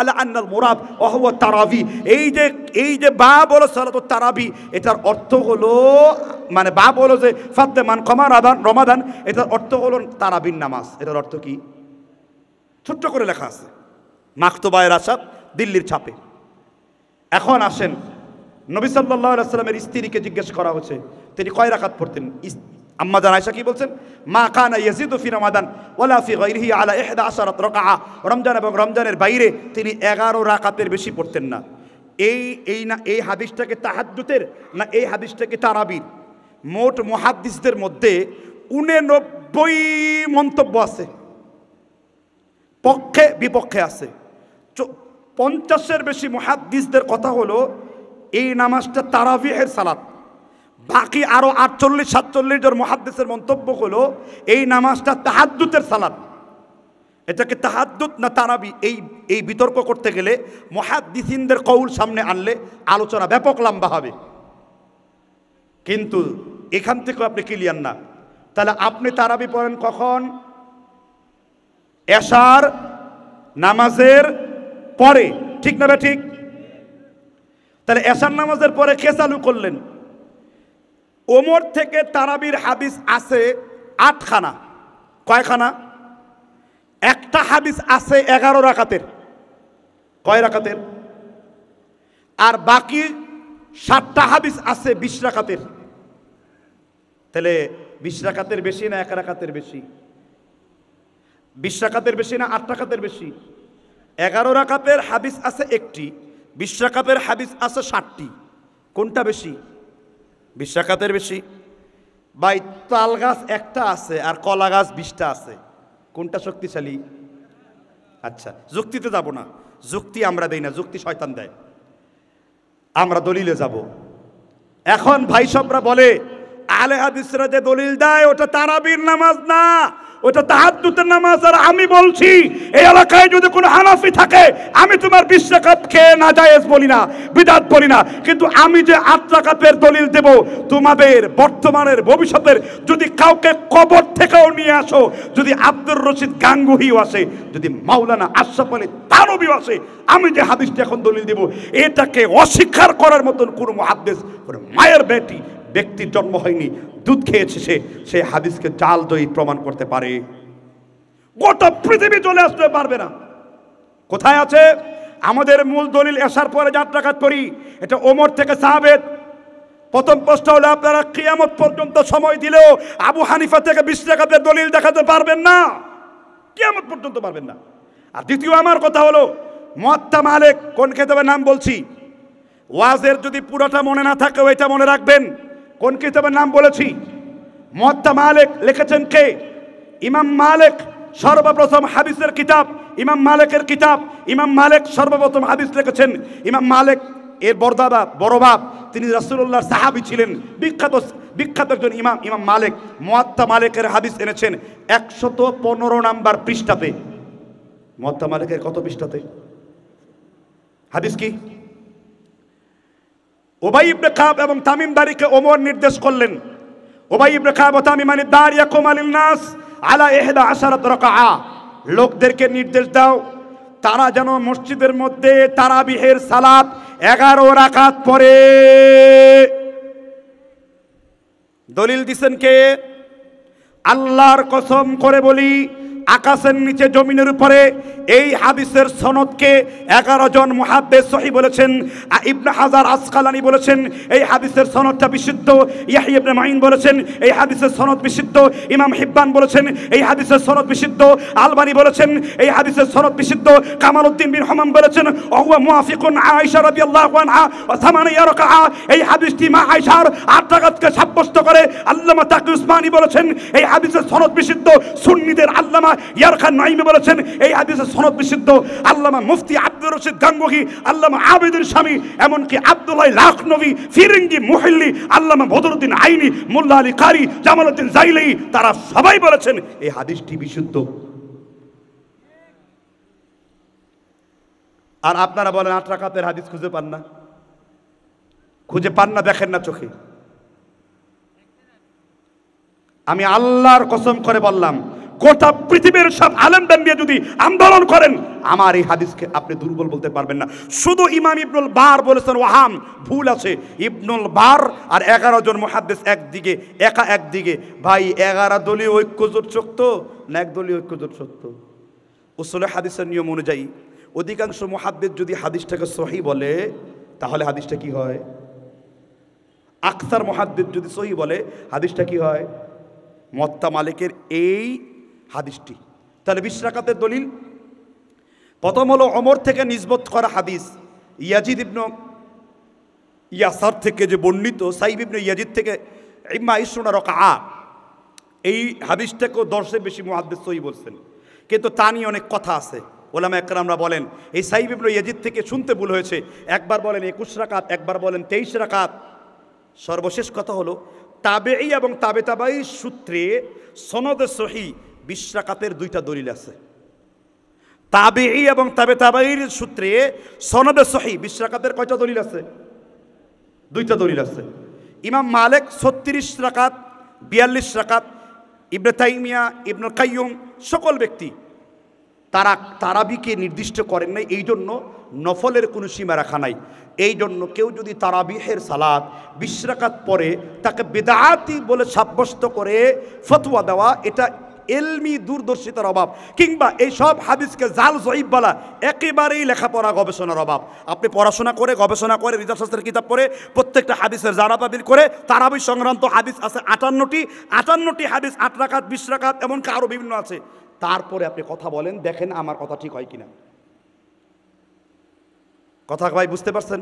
আলা আন্নাল তারাবি এই যে এই যে বা বলো সালাত তারাবি এটার অর্থ হলো মানে বা বলো যে মান রমাদান এটার অর্থ হলো তারাবির নামাজ এটার অর্থ কি ছোট্ট করে লেখা আছে মাকতবায় রাশাদ দিল্লির ছাপে এখন আসেন নবী সাল্লাহ সাল্লামের স্ত্রীকে জিজ্ঞেস করা হচ্ছে তিনি কয় রাখাত পড়তেন আম্মা জান আয়সা কি বলছেন মা কানা ইয়াজিদু ফি রমাদান ওয়ালা ফি গায়রিহি আলা ইহদা আশারাত রাকাআ রমজান এবং রমজানের বাইরে তিনি এগারো রাকাতের বেশি পড়তেন না এই এই না এই হাদিসটাকে তাহাদ্দুতের না এই হাদিসটাকে তারাবির মোট মুহাদ্দিসদের মধ্যে উননব্বই মন্তব্য আছে পক্ষে বিপক্ষে আছে পঞ্চাশের বেশি মুহাদ্দিসদের কথা হলো এই নামাজটা তারাবিহের সালাত বাকি আরও আটচল্লিশ সাতচল্লিশ জন মহাদ্দেশের মন্তব্য হলো এই নামাজটা তাহাদ্দুতের সালাদ এটাকে তাহাদ্দুত না তারাবি এই এই বিতর্ক করতে গেলে মহাদ্দিসিনদের কৌল সামনে আনলে আলোচনা ব্যাপক লম্বা হবে কিন্তু এখান থেকেও আপনি ক্লিয়ার না তাহলে আপনি তারাবি পড়েন কখন এশার নামাজের পরে ঠিক না ঠিক তাহলে এশার নামাজের পরে কে চালু করলেন ওমর থেকে তারাবির হাদিস আছে আটখানা কয়খানা একটা হাদিস আছে এগারো রাখাতের কয় রাকাতের আর বাকি সাতটা হাদিস আছে বিশ রাখাতের তাহলে বিশ রাখাতের বেশি না এক রাখাতের বেশি বিশ রাখাতের বেশি না আট রাখাতের বেশি এগারো রাখাতের হাদিস আছে একটি বিশ রাকাতের হাদিস আছে ষাটটি কোনটা বেশি বিশ বেশি ভাই তাল গাছ একটা আছে আর কলা গাছ বিশটা আছে কোনটা শক্তিশালী আচ্ছা যুক্তিতে যাব না যুক্তি আমরা দেই না যুক্তি শয়তান দেয় আমরা দলিলে যাব এখন ভাই সবরা বলে আলে হাদিসরা যে দলিল দেয় ওটা তারাবির নামাজ না ওটা তাহাদুতের নামাজ আর আমি বলছি এই এলাকায় যদি কোনো হানাফি থাকে আমি তোমার বিশ্বকাপ খেয়ে না জায়েজ বলি না বিদাত বলি না কিন্তু আমি যে আত্মা কাপের দলিল দেব তোমাদের বর্তমানের ভবিষ্যতের যদি কাউকে কবর থেকেও নিয়ে আসো যদি আব্দুর রশিদ গাঙ্গুহিও আসে যদি মাওলানা আশরাফ আলী তারবিও আসে আমি যে হাদিসটা এখন দলিল দেব এটাকে অস্বীকার করার মতন কোনো মহাদ্দেশ মায়ের বেটি ব্যক্তির জন্ম হয়নি দুধ খেয়েছে সে সে হাদিসকে চাল দই প্রমাণ করতে পারে গোটা পৃথিবী চলে আসতে পারবে না কোথায় আছে আমাদের মূল দলিল আসার পরে যাত্রাঘাত করি এটা ওমর থেকে সাহাবেদ প্রথম প্রশ্ন হলো আপনারা কিয়ামত পর্যন্ত সময় দিলেও আবু হানিফা থেকে বিশ্লেষকের দলিল দেখাতে পারবেন না কিয়ামত পর্যন্ত পারবেন না আর দ্বিতীয় আমার কথা হলো মত্তা মালেক কোন খেতাবের নাম বলছি ওয়াজের যদি পুরোটা মনে না থাকে ওইটা মনে রাখবেন কোন কিতাবের নাম বলেছি মহাত্মা মালিক লিখেছেন কে ইমাম মালিক সর্বপ্রথম হাদিসের কিতাব ইমাম মালিকের কিতাব ইমাম মালিক সর্বপ্রথম হাদিস লিখেছেন ইমাম মালিক এর বরদাদা ভাব তিনি রাসুল্লাহ সাহাবি ছিলেন বিখ্যাত বিখ্যাত একজন ইমাম ইমাম মালিক মহাত্মা মালিকের হাদিস এনেছেন একশত পনেরো নাম্বার পৃষ্ঠাতে মহাত্মা মালিকের কত পৃষ্ঠাতে হাদিস কি ওবাই ইবনে কাব এবং দারিকে ওমর নির্দেশ করলেন ওবাই ইবনে কাব ও তামিম মানে দার কোমালিল নাস আলা এহদা আশারাত রাকাআ লোকদেরকে নির্দেশ দাও তারা যেন মসজিদের মধ্যে তারাবিহের সালাত এগারো রাকাত পরে দলিল দিছেন কে আল্লাহর কসম করে বলি আকাশের নিচে জমিনের উপরে এই হাদিসের সনদকে এগারো জন মহাব্বেদ সহি বলেছেন ইবনে হাজার আসকালানি বলেছেন এই হাদিসের সনদটা বিশুদ্ধ ইয়াহি ইবনে মাইন বলেছেন এই হাদিসের সনদ বিশুদ্ধ ইমাম হিব্বান বলেছেন এই হাদিসের সনদ বিশুদ্ধ আলবানি বলেছেন এই হাদিসের সনদ বিশুদ্ধ কামাল উদ্দিন বিন হমাম বলেছেন অহুয়া মুআফিকুন আয়েশা রাদিয়াল্লাহু আনহা ওয়া সামানিয়া রাকাআ এই হাদিসটি মা আয়েশার আট রাকাতকে সাব্যস্ত করে আল্লামা তাকি উসমানী বলেছেন এই হাদিসের সনদ বিশুদ্ধ সুন্নিদের আল্লামা ইয়ার খান বলেছেন এই হাদিসের সনদ বিশুদ্ধ আল্লামা মুফতি আব্দুর রশিদ গাঙ্গুহি আল্লামা স্বামী এমনকি লাখনবী মুহিল্লি আল্লামা বদরুদ্দিন আইনি মোল্লা আলী কারি জাইলেই তারা সবাই বলেছেন এই হাদিসটি বিশুদ্ধ আর আপনারা বলেন আট রাকাতের হাদিস খুঁজে পান না খুঁজে পান না দেখেন না চোখে আমি আল্লাহর কসম করে বললাম গোটা পৃথিবীর সব আলেম দিয়ে যদি আন্দোলন করেন আমার এই হাদিসকে আপনি দুর্বল বলতে পারবেন না শুধু ইমাম ইবনুল বার বলেছেন ওয়াহাম ভুল আছে ইবনুল বার আর এগারো জন মহাদ্দেশ একদিকে একা একদিকে ভাই এগারো দলীয় ঐক্যজোট সত্য না একদলীয় ঐক্যজোট সত্য উসলে হাদিসের নিয়ম অনুযায়ী অধিকাংশ মহাদ্দেশ যদি হাদিসটাকে সহি বলে তাহলে হাদিসটা কি হয় আখতার মহাদ্দেশ যদি সহি বলে হাদিসটা কি হয় মত্তা মালিকের এই হাদিসটি তাহলে বিশ রাকাতের দলিল প্রথম হলো অমর থেকে নিজবত করা হাদিস ইয়াজিদ ইবন ইয়াসার থেকে যে বর্ণিত সাইব ইবন ইয়াজিদ থেকে ইম্মা ইসুনা রকা আ এই হাদিসটাকেও দর্শে বেশি মহাদ্দেশ সহি বলছেন কিন্তু তা নিয়ে অনেক কথা আছে ওলামা একরামরা বলেন এই সাইব ইবন ইয়াজিদ থেকে শুনতে ভুল হয়েছে একবার বলেন একুশ রাকাত একবার বলেন তেইশ রাকাত সর্বশেষ কথা হলো তাবেই এবং তাবে তাবাই সূত্রে সনদ সহি বিশ দুইটা দলিল আছে তাবে এবং তাবে তাবাইর সূত্রে সনদে সহি বিশ কয়টা দলিল আছে দুইটা দলিল আছে ইমাম মালেক ছত্রিশ রাকাত বিয়াল্লিশ রাকাত ইবনে তাইমিয়া ইবনে কাইয়ুম সকল ব্যক্তি তারা তারাবিকে নির্দিষ্ট করেন নাই এই জন্য নফলের কোনো সীমা রাখা নাই এই জন্য কেউ যদি তারাবিহের সালাদ বিশ্রাকাত পরে তাকে বেদাতি বলে সাব্যস্ত করে ফতোয়া দেওয়া এটা এলমি দূরদর্শিতার অভাব কিংবা এই সব হাদিসকে জাল জয়ীব বলা একেবারেই লেখাপড়া গবেষণার অভাব আপনি পড়াশোনা করে গবেষণা করে রিজার্ভশাস্ত্রের কিতাব পড়ে প্রত্যেকটা হাদিসের জারাপাবির করে তারাবি সংক্রান্ত হাদিস আছে আটান্নটি আটান্নটি হাদিস আট রাখাত বিশ রাখাত এমনকি আরও বিভিন্ন আছে তারপরে আপনি কথা বলেন দেখেন আমার কথা ঠিক হয় কিনা কথা ভাই বুঝতে পারছেন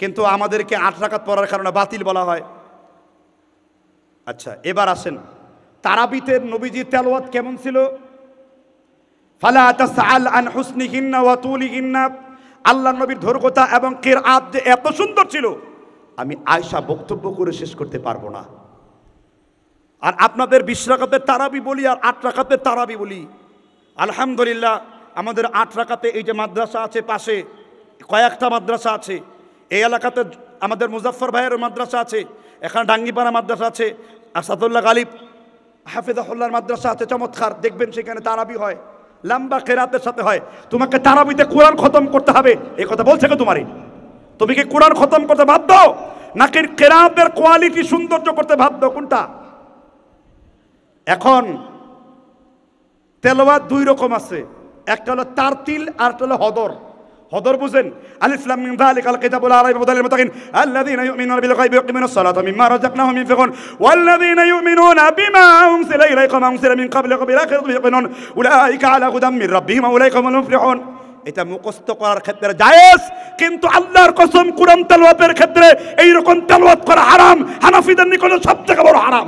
কিন্তু আমাদেরকে আট রাখাত পড়ার কারণে বাতিল বলা হয় আচ্ছা এবার আসেন তারাবিতের নবীজির তেলোয়াত কেমন ছিল ফালা তাসআল আন হুসনিহিন্না ওয়া তুলিহিন্না আল্লাহ নবীর ধর্গতা এবং কের কিরাত যে এত সুন্দর ছিল আমি আয়সা বক্তব্য করে শেষ করতে পারবো না আর আপনাদের বিশ রাকাতের তারাবি বলি আর আট রাকাতের তারাবি বলি আলহামদুলিল্লাহ আমাদের আট রাকাতে এই যে মাদ্রাসা আছে পাশে কয়েকটা মাদ্রাসা আছে এই এলাকাতে আমাদের মুজাফর ভাইয়ের মাদ্রাসা আছে এখানে ডাঙ্গিপাড়া মাদ্রাসা আছে আসাদুল্লাহ গালিব হাফেজাহুল্লার মাদ্রাসা আছে চমৎকার দেখবেন সেখানে তারাবি হয় লম্বা কেরাতের সাথে হয় তোমাকে তারাবিতে কোরআন খতম করতে হবে এ কথা বলছে কে তোমারই তুমি কি কোরআন খতম করতে বাধ্য নাকি কেরাতের কোয়ালিটি সৌন্দর্য করতে বাধ্য কোনটা এখন তেলোয়া দুই রকম আছে একটা হলো তারতিল আর একটা হলো হদর حضر بوزن ألف لم من ذلك الكتاب لا ريب هدى للمتقين الذين يؤمنون بالغيب ويقيمون الصلاة مما رزقناهم ينفقون والذين يؤمنون بما أنزل إليك وما أنزل من قبل بالآخرة يوقنون أولئك على هدى من ربهم أولئك هم المفلحون এটা মুখস্থ করার ক্ষেত্রে জায়েজ কিন্তু আল্লাহর কসম কোরআন তেলাওয়াতের ক্ষেত্রে এইরকম তেলাওয়াত করা হারাম হানাফিদের নিকটে সবথেকে বড় হারাম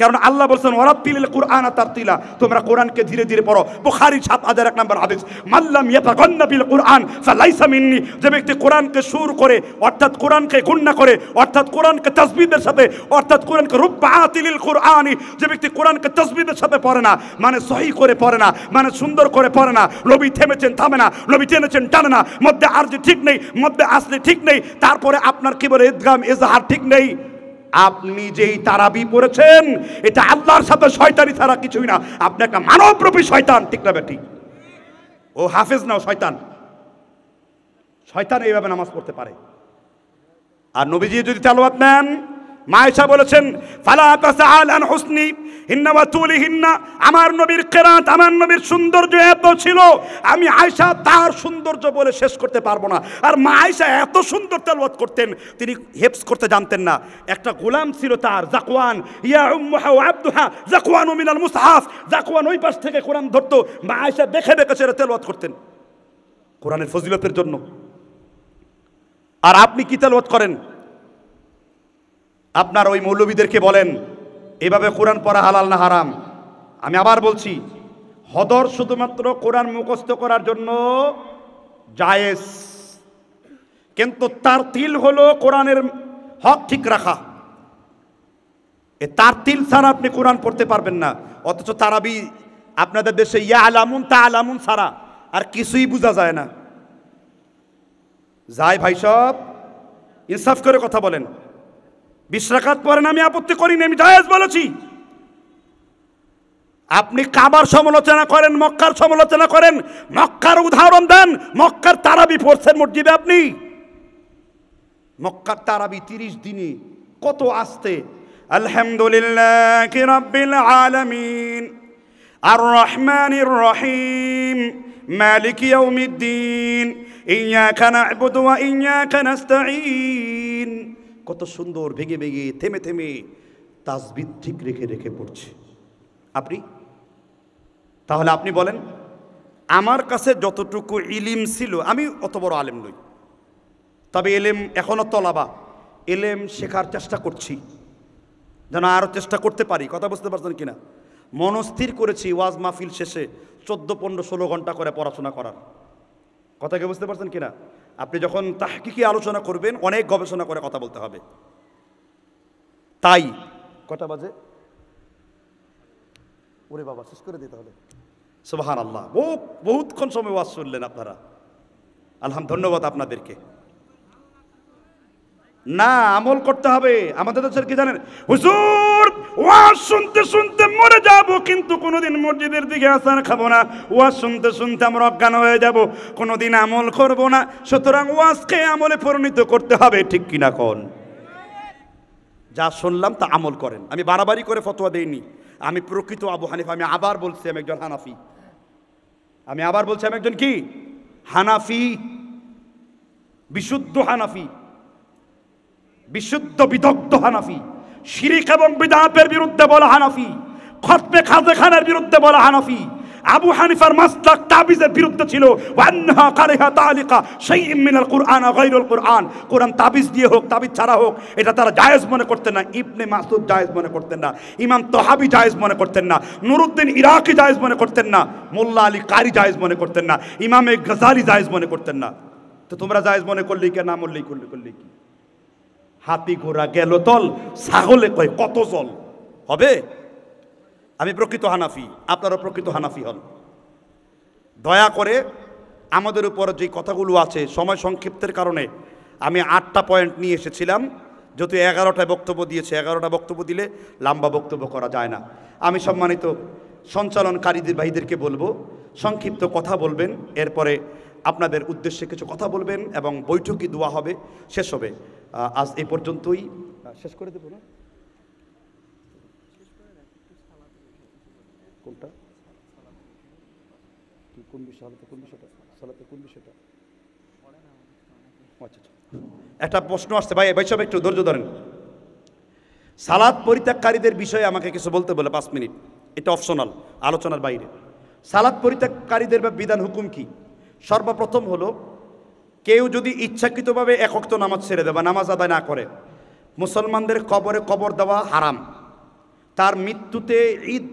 কারণ আল্লাহ বলছেন ওরাত্তিল কোরআন তার তিলা তোমরা কোরআনকে ধীরে ধীরে পড়ো বুখারি ছাপ আদার এক নম্বর হাদিস মাল্লাম ইয়াফাগন্না বিল কোরআন ফালাইসা মিন্নি যে ব্যক্তি কোরআনকে সুর করে অর্থাৎ কোরআনকে গুন্না করে অর্থাৎ কোরআনকে তসবিদের সাথে অর্থাৎ কোরআনকে রুব্বাতিলিল কোরআনি যে ব্যক্তি কোরআনকে তসবিদের সাথে পড়ে না মানে সহি করে পড়ে না মানে সুন্দর করে পড়ে না রবি থেমেছেন থামে না রবি টেনেছেন টানে না মধ্যে আর যে ঠিক নেই মধ্যে আসলে ঠিক নেই তারপরে আপনার কি বলে ইদগাম এজাহার ঠিক নেই আপনি যেই তারাবি পড়েছেন এটা আল্লাহর সাথে শয়তানি ছাড়া কিছুই না আপনি একটা মানবরূপী শয়তান ঠিক না ঠিক ও হাফেজ নাও শয়তান শয়তান এইভাবে নামাজ পড়তে পারে আর নবীজি যদি তালবাত নেন মায়েশা বলেছেন ফালা তাসাহাল আন হুসনি হিন্না তুলি হিন্না আমার নবীর কেরাত আমার নবীর সৌন্দর্য এত ছিল আমি আয়সা তার সৌন্দর্য বলে শেষ করতে পারবো না আর মা আয়সা এত সুন্দর তেলওয়াত করতেন তিনি হেপস করতে জানতেন না একটা গোলাম ছিল তার জাকওয়ান ইয়া উম্মাহা আব্দুহা জাকওয়ান মিনাল মুসহাফ জাকওয়ান ওই পাশ থেকে কোরআন ধরতো মা আয়সা দেখে দেখে সেটা তেলবত করতেন কোরআনের ফজিলতের জন্য আর আপনি কি তেলবত করেন আপনার ওই মৌলবীদেরকে বলেন এভাবে কোরআন পড়া হালাল না হারাম আমি আবার বলছি হদর শুধুমাত্র কোরআন মুখস্থ করার জন্য জায়েজ কিন্তু তার তিল হলো কোরআনের হক ঠিক রাখা এ তার তিল ছাড়া আপনি কোরআন পড়তে পারবেন না অথচ তারাবি আপনাদের দেশে ইয়া আলামুন তা আলামুন ছাড়া আর কিছুই বোঝা যায় না যায় ভাই সব ইনসাফ করে কথা বলেন বিশ্রাকাত পরেন আমি আপত্তি করিনি আমি জায়েজ বলেছি আপনি কাবার সমালোচনা করেন মক্কার সমালোচনা করেন মক্কার উদাহরণ দেন মক্কার তারাবি পড়ছেন মসজিদে আপনি মক্কার তারাবি তিরিশ দিনে কত আসতে আলহামদুলিল্লাহ রব্বিল আর রহিম কত সুন্দর ভেঙে ভেঙে থেমে থেমে তাজবিদ ঠিক রেখে রেখে পড়ছে আপনি তাহলে আপনি বলেন আমার কাছে যতটুকু ইলিম ছিল আমি অত বড় আলেম নই তবে এলেম এখনও তলাবা এলেম শেখার চেষ্টা করছি যেন আরও চেষ্টা করতে পারি কথা বুঝতে পারছেন কিনা মনস্থির করেছি ওয়াজ মাহফিল শেষে চোদ্দো পনেরো ষোলো ঘন্টা করে পড়াশোনা করার কথাকে বুঝতে পারছেন কিনা আপনি যখন তাহকিকি আলোচনা করবেন অনেক গবেষণা করে কথা বলতে হবে তাই কটা বাজে ওরে বাবা শেষ করে দিতে হবে সুবাহান আল্লাহ বহু বহুতক্ষণ সময় ওয়াজ শুনলেন আপনারা আলহাম ধন্যবাদ আপনাদেরকে না আমল করতে হবে আমাদের দেশের কি জানেন হুসুর ওয়াজ শুনতে শুনতে মরে যাব কিন্তু কোনোদিন মসজিদের দিকে আসার না ওয়াজ শুনতে শুনতে অজ্ঞান হয়ে যাব কোনোদিন আমল করব না সুতরাং ওয়াজকে আমলে পরিণত করতে হবে ঠিক কিনা কোন যা শুনলাম তা আমল করেন আমি বাড়াবাড়ি করে ফতোয়া দেইনি আমি প্রকৃত আবু হানিফ আমি আবার বলছি আমি একজন হানাফি আমি আবার বলছি আমি একজন কি হানাফি বিশুদ্ধ হানাফি বিশুদ্ধ বিদগ্ধ হানাফি শিরিক এবং বিদাহাতের বিরুদ্ধে বলা হানাফি খতমে খাজে খানের বিরুদ্ধে বলা হানাফি আবু হানিফার মাস্তাক তাবিজের বিরুদ্ধে ছিল ওয়ান্নাহা কারিহা তালিকা সেই মিনাল কুরআন গায়রুল কুরআন কোরআন তাবিজ দিয়ে হোক তাবিজ ছাড়া হোক এটা তারা জায়েজ মনে করতেন না ইবনে মাসুদ জায়েজ মনে করতেন না ইমাম তহাবি জায়েজ মনে করতেন না নুরুদ্দিন ইরাকি জায়েজ মনে করতেন না মোল্লা আলী কারি জায়েজ মনে করতেন না ইমামে গজালি জায়েজ মনে করতেন না তো তোমরা জায়েজ মনে করলেই কে না মরলেই করলে করলেই কি হাতি ঘোড়া গেল তল ছাগলে কয় কত জল হবে আমি প্রকৃত হানাফি আপনারা প্রকৃত হানাফি হন দয়া করে আমাদের উপর যে কথাগুলো আছে সময় সংক্ষিপ্তের কারণে আমি আটটা পয়েন্ট নিয়ে এসেছিলাম যেহেতু এগারোটায় বক্তব্য দিয়েছে এগারোটা বক্তব্য দিলে লম্বা বক্তব্য করা যায় না আমি সম্মানিত সঞ্চালনকারীদের ভাইদেরকে বলবো সংক্ষিপ্ত কথা বলবেন এরপরে আপনাদের উদ্দেশ্যে কিছু কথা বলবেন এবং বৈঠকি দোয়া হবে শেষ হবে আজ এই পর্যন্তই শেষ করে দেবো না কোনটা কোন কোন বিষয়টা সালাতে কোন বিষয়টা আচ্ছা, আচ্ছা একটা প্রশ্ন আসছে ভাই বৈষব একটু ধৈর্য ধরেন সালাদ পরিত্যাগকারীদের বিষয়ে আমাকে কিছু বলতে বলে পাঁচ মিনিট এটা অপশনাল আলোচনার বাইরে সালাদ পরিত্যাগকারীদের বা বিধান হুকুম কি সর্বপ্রথম হলো কেউ যদি ইচ্ছাকৃতভাবে একক্ত নামাজ ছেড়ে দেবে নামাজ আদায় না করে মুসলমানদের কবরে কবর দেওয়া হারাম তার মৃত্যুতে ঈদ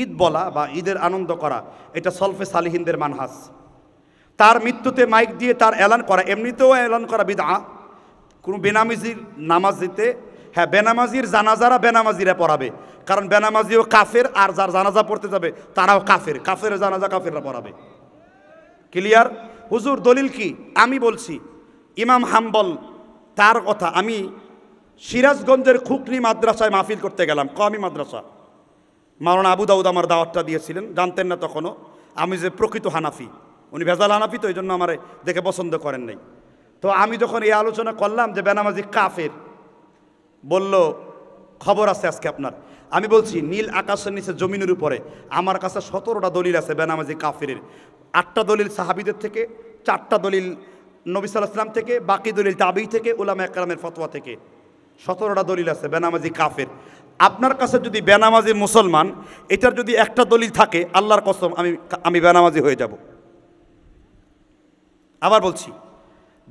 ঈদ বলা বা ঈদের আনন্দ করা এটা সলফে সালিহিনদের মানহাস তার মৃত্যুতে মাইক দিয়ে তার এলান করা এমনিতেও এলান করা বিদা কোনো বেনামাজির নামাজ দিতে হ্যাঁ বেনামাজির জানাজারা বেনামাজিরা পড়াবে কারণ বেনামাজিও কাফের আর যার জানাজা পড়তে যাবে তারাও কাফের কাফের জানাজা কাফেররা পড়াবে ক্লিয়ার হুজুর দলিল কি আমি বলছি ইমাম হাম্বল তার কথা আমি সিরাজগঞ্জের খুকনি মাদ্রাসায় মাহফিল করতে গেলাম কমি মাদ্রাসা মারণ আবু দাউদ আমার দাওয়াতটা দিয়েছিলেন জানতেন না তখনও আমি যে প্রকৃত হানাফি উনি ভেজাল হানাফি তো এই জন্য আমার দেখে পছন্দ করেন নাই তো আমি যখন এই আলোচনা করলাম যে বেনামাজি কাফের বলল খবর আছে আজকে আপনার আমি বলছি নীল আকাশের নিচে জমিনের উপরে আমার কাছে সতেরোটা দলিল আছে বেনামাজি কাফিরের আটটা দলিল সাহাবিদের থেকে চারটা দলিল নবী সাল্লাহাম থেকে বাকি দলিল তাবি থেকে উলামা একরামের ফতোয়া থেকে সতেরোটা দলিল আছে বেনামাজি কাফের আপনার কাছে যদি বেনামাজি মুসলমান এটার যদি একটা দলিল থাকে আল্লাহর কসম আমি আমি বেনামাজি হয়ে যাব আবার বলছি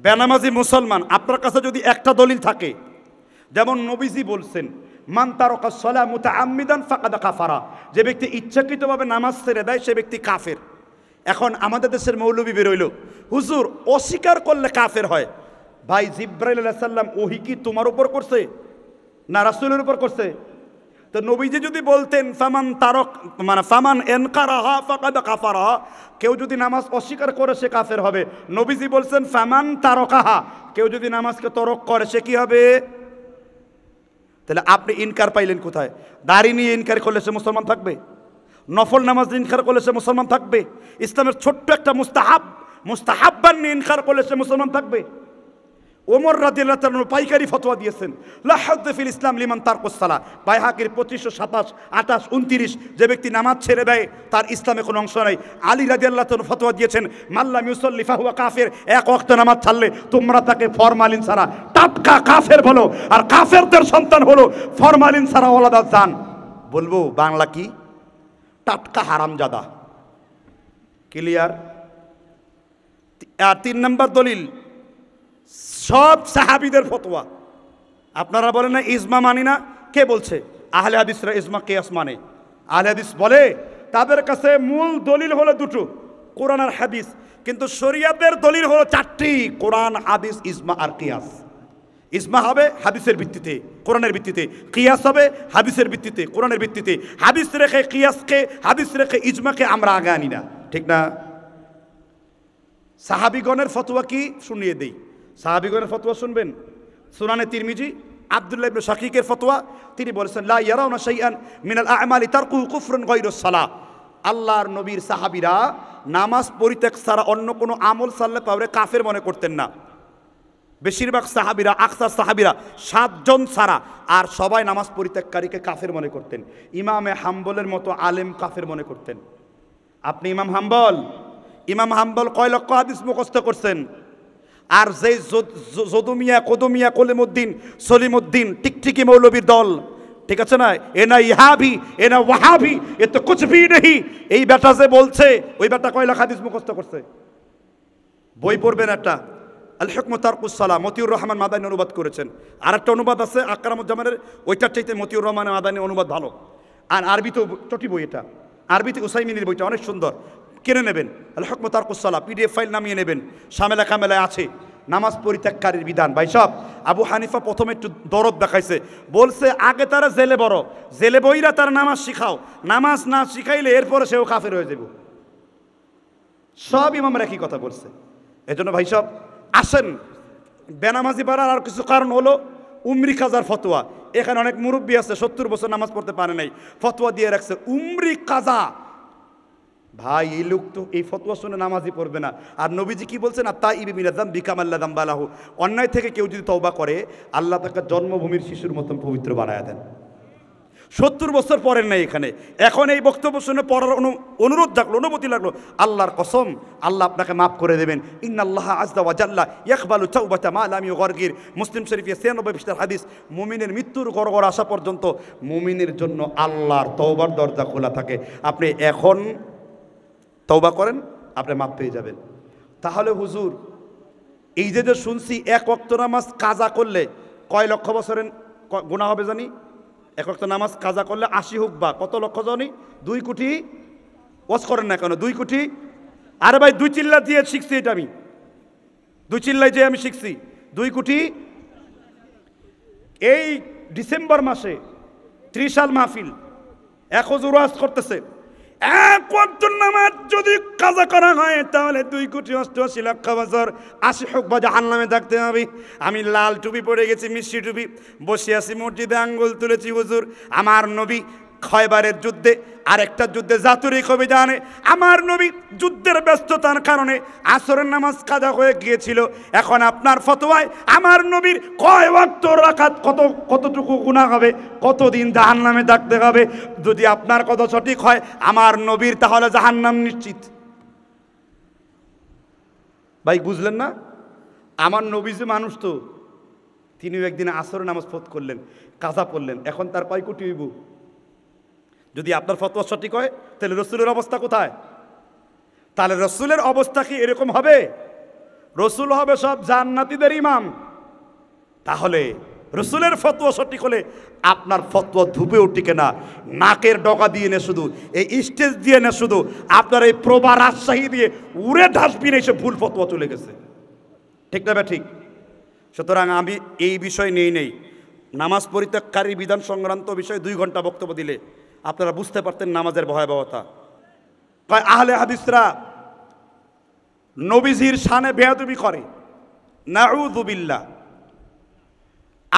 বেনামাজি মুসলমান আপনার কাছে যদি একটা দলিল থাকে যেমন নবীজি বলছেন মান তারকা কাফারা যে ব্যক্তি ইচ্ছাকৃতভাবে নামাজ ছেড়ে দেয় সে ব্যক্তি কাফের এখন আমাদের দেশের মৌলবী বেরোইল হুজুর অস্বীকার করলে কাফের হয় ভাই জিব্রাইসাল্লাম ওহি কি তোমার উপর করছে না রাসুলের উপর করছে তো নবীজি যদি বলতেন ফামান তারক মানে ফামান এনকারাহা ফাকাদা কাফারাহা কেউ যদি নামাজ অস্বীকার করে সে কাফের হবে নবীজি বলছেন ফামান তারকাহা কেউ যদি নামাজকে তরক করে সে কি হবে তাহলে আপনি ইনকার পাইলেন কোথায় দাড়ি নিয়ে ইনকার করলে সে মুসলমান থাকবে নফল নামাজ ইনকার করলে সে মুসলমান থাকবে ইসলামের ছোট্ট একটা মুস্তাহাব মুস্তাহাব্বান নিয়ে ইনকার করলে সে মুসলমান থাকবে ওমর রাজিল্লাহ পাইকারি ফতোয়া দিয়েছেন লাহাদ্দিল ইসলাম লিমান তার কোসালা বাইহাকির পঁচিশশো সাতাশ আঠাশ উনতিরিশ যে ব্যক্তি নামাজ ছেড়ে দেয় তার ইসলামে কোনো অংশ নেই আলী রাজিয়াল্লাহ তনু ফতোয়া দিয়েছেন মাল্লা মিউসল্লিফা হুয়া কাফের এক অক্ত নামাজ ছাড়লে তোমরা তাকে ফরমালিন ছাড়া টাটকা কাফের বলো আর কাফেরদের সন্তান হলো ফরমালিন ছাড়া ওলাদা জান বলবো বাংলা কি টাটকা হারামজাদা ক্লিয়ার আর তিন নম্বর দলিল সব সাহাবিদের ফতোয়া আপনারা বলেন না ইজমা মানি না কে বলছে আহলে হাদিসরা ইজমা কে মানে আহলে হাদিস বলে তাদের কাছে মূল দলিল হলো দুটো কোরআন আর হাদিস কিন্তু শরিয়াতের দলিল হলো চারটি কোরআন হাদিস ইজমা আর কিয়াস ইসমা হবে হাদিসের ভিত্তিতে কোরআনের ভিত্তিতে কিয়াস হবে হাদিসের ভিত্তিতে কোরআনের ভিত্তিতে হাদিস রেখে কিয়াসকে হাদিস রেখে ইজমাকে আমরা আগে আনি না ঠিক না সাহাবিগণের ফতোয়া কি শুনিয়ে দেয় সাহাবিগণের ফতোয়া শুনবেন সুনানে তিরমিজি আবদুল্লাহ ইবনে শাকিকের ফতোয়া তিনি বলেছেন লা ইয়ারাউনা শাইআন মিনাল আমালি তারকু কুফরন গায়রুস সালাহ আল্লাহর নবীর সাহাবিরা নামাজ পরিত্যাগ ছাড়া অন্য কোনো আমল সাল্লে পাবরে কাফের মনে করতেন না বেশিরভাগ সাহাবিরা আকসার সাহাবিরা সাতজন ছাড়া আর সবাই নামাজ পরিত্যাগকারীকে কাফের মনে করতেন ইমামে হাম্বলের মতো আলেম কাফের মনে করতেন আপনি ইমাম হাম্বল ইমাম হাম্বল কয় লক্ষ হাদিস মুখস্থ করছেন আর যেই জদুমিয়া কদুমিয়া কলিমুদ্দিন সলিমুদ্দিন টিকটিকি মৌলবীর দল ঠিক আছে না এ না ইহাবি এ না ওয়াহাবি এ তো কুছ ভি নেই এই বেটা যে বলছে ওই বেটা কয়লা খাদিস মুখস্ত করছে বই পড়বেন একটা আল হেকম তারকুসালা মতিউর রহমান মাদানী অনুবাদ করেছেন আর একটা অনুবাদ আছে আকরামুজ্জামানের ওইটার চাইতে মতিউর রহমান মাদানী অনুবাদ ভালো আর আরবি তো চটি বই এটা আরবিতে উসাইমিনের বইটা অনেক সুন্দর কিনে নেবেন আল হকম তারকুসালা পিডিএফ ফাইল নামিয়ে নেবেন সামেলা কামেলায় আছে নামাজ পরিত্যাগকারীর বিধান ভাই সব আবু হানিফা প্রথমে একটু দরদ দেখাইছে বলছে আগে তারা জেলে বড় জেলে বইরা তার নামাজ শিখাও নামাজ না শিখাইলে এরপরে সেও কাফের হয়ে যাব সব ইমামরা একই কথা বলছে এজন্য ভাই সব আসেন বেনামাজি পড়ার আর কিছু কারণ হলো উমরি কাজার ফতোয়া এখানে অনেক মুরব্বী আছে সত্তর বছর নামাজ পড়তে পারে নাই ফতোয়া দিয়ে রাখছে উমরি কাজা ভাই এই লোক তো এই ফতোয়া শুনে নামাজই পড়বে না আর নবীজি কি বলছেন আর তা ইবি মিনাজাম বিকাম আল্লাহ বালাহু অন্যায় থেকে কেউ যদি তওবা করে আল্লাহ তাকে জন্মভূমির শিশুর মতন পবিত্র বানায় দেন সত্তর বছর পরের নাই এখানে এখন এই বক্তব্য শুনে পড়ার অনু অনুরোধ থাকলো অনুমতি লাগলো আল্লাহর কসম আল্লাহ আপনাকে মাফ করে দেবেন ইন আল্লাহ আজদা ওয়াজাল্লা ইয়াকবালু বাচ্চা মা আলামি গর্গির মুসলিম শরীফে ছিয়ানব্বই বিশটার হাদিস মুমিনের মৃত্যুর গড়গড় আসা পর্যন্ত মুমিনের জন্য আল্লাহর তৌবার দরজা খোলা থাকে আপনি এখন তওবা করেন আপনি মাপ পেয়ে যাবেন তাহলে হুজুর এই যে যে শুনছি এক অক্ত নামাজ কাজা করলে কয় লক্ষ বছরের গুণা হবে জানি এক অক্ত নামাজ কাজা করলে আশি হোক বা কত লক্ষ জানি দুই কোটি ওয়াজ করেন না কেন দুই কোটি আরে ভাই দুই চিল্লা দিয়ে শিখছি এটা আমি দুই চিল্লায় যে আমি শিখছি দুই কোটি এই ডিসেম্বর মাসে ত্রিশাল মাহফিল এক ওয়াজ করতেছে যদি করা হয় তাহলে হোক নামে থাকতে হবে আমি লাল টুপি পরে গেছি মিষ্টি টুপি বসে আছি মসজিদে আঙ্গুল তুলেছি হুজুর আমার নবী খয়বারের যুদ্ধে আরেকটা যুদ্ধে জাতুরি কবি জানে আমার নবী যুদ্ধের ব্যস্ততার কারণে আসরের নামাজ কাজা হয়ে গিয়েছিল এখন আপনার ফতোয়ায় আমার নবীর কয় অক্ত রাখাত কত কতটুকু গুণা হবে কতদিন জাহান নামে থাকতে হবে যদি আপনার কথা সঠিক হয় আমার নবীর তাহলে জাহান নাম নিশ্চিত ভাই বুঝলেন না আমার নবী যে মানুষ তো তিনিও একদিন আসর নামাজ ফোত করলেন কাজা পড়লেন এখন তার কয় কোটি হইব যদি আপনার ফতোয়া সঠিক হয় তাহলে রসুলের অবস্থা কোথায় তাহলে রসুলের অবস্থা কি এরকম হবে রসুল হবে সব জান্নাতিদের ইমাম তাহলে রসুলের ফতোয়া সঠিক হলে আপনার ফতোয়া ধুপেও টিকে না নাকের ডগা দিয়ে নে শুধু এই স্টেজ দিয়ে নে শুধু আপনার এই প্রবা রাজশাহী দিয়ে উড়ে ডাস্টবিন এসে ভুল ফতোয়া চলে গেছে ঠিক না ঠিক সুতরাং আমি এই বিষয় নেই নেই নামাজ পরিত্যাগকারী বিধান সংক্রান্ত বিষয়ে দুই ঘন্টা বক্তব্য দিলে আপনারা বুঝতে পারতেন নামাজের ভয়াবহতা কয় আহলে হাদিসরা নবীজির সানে বেয়াদবি করে নাউদুবিল্লা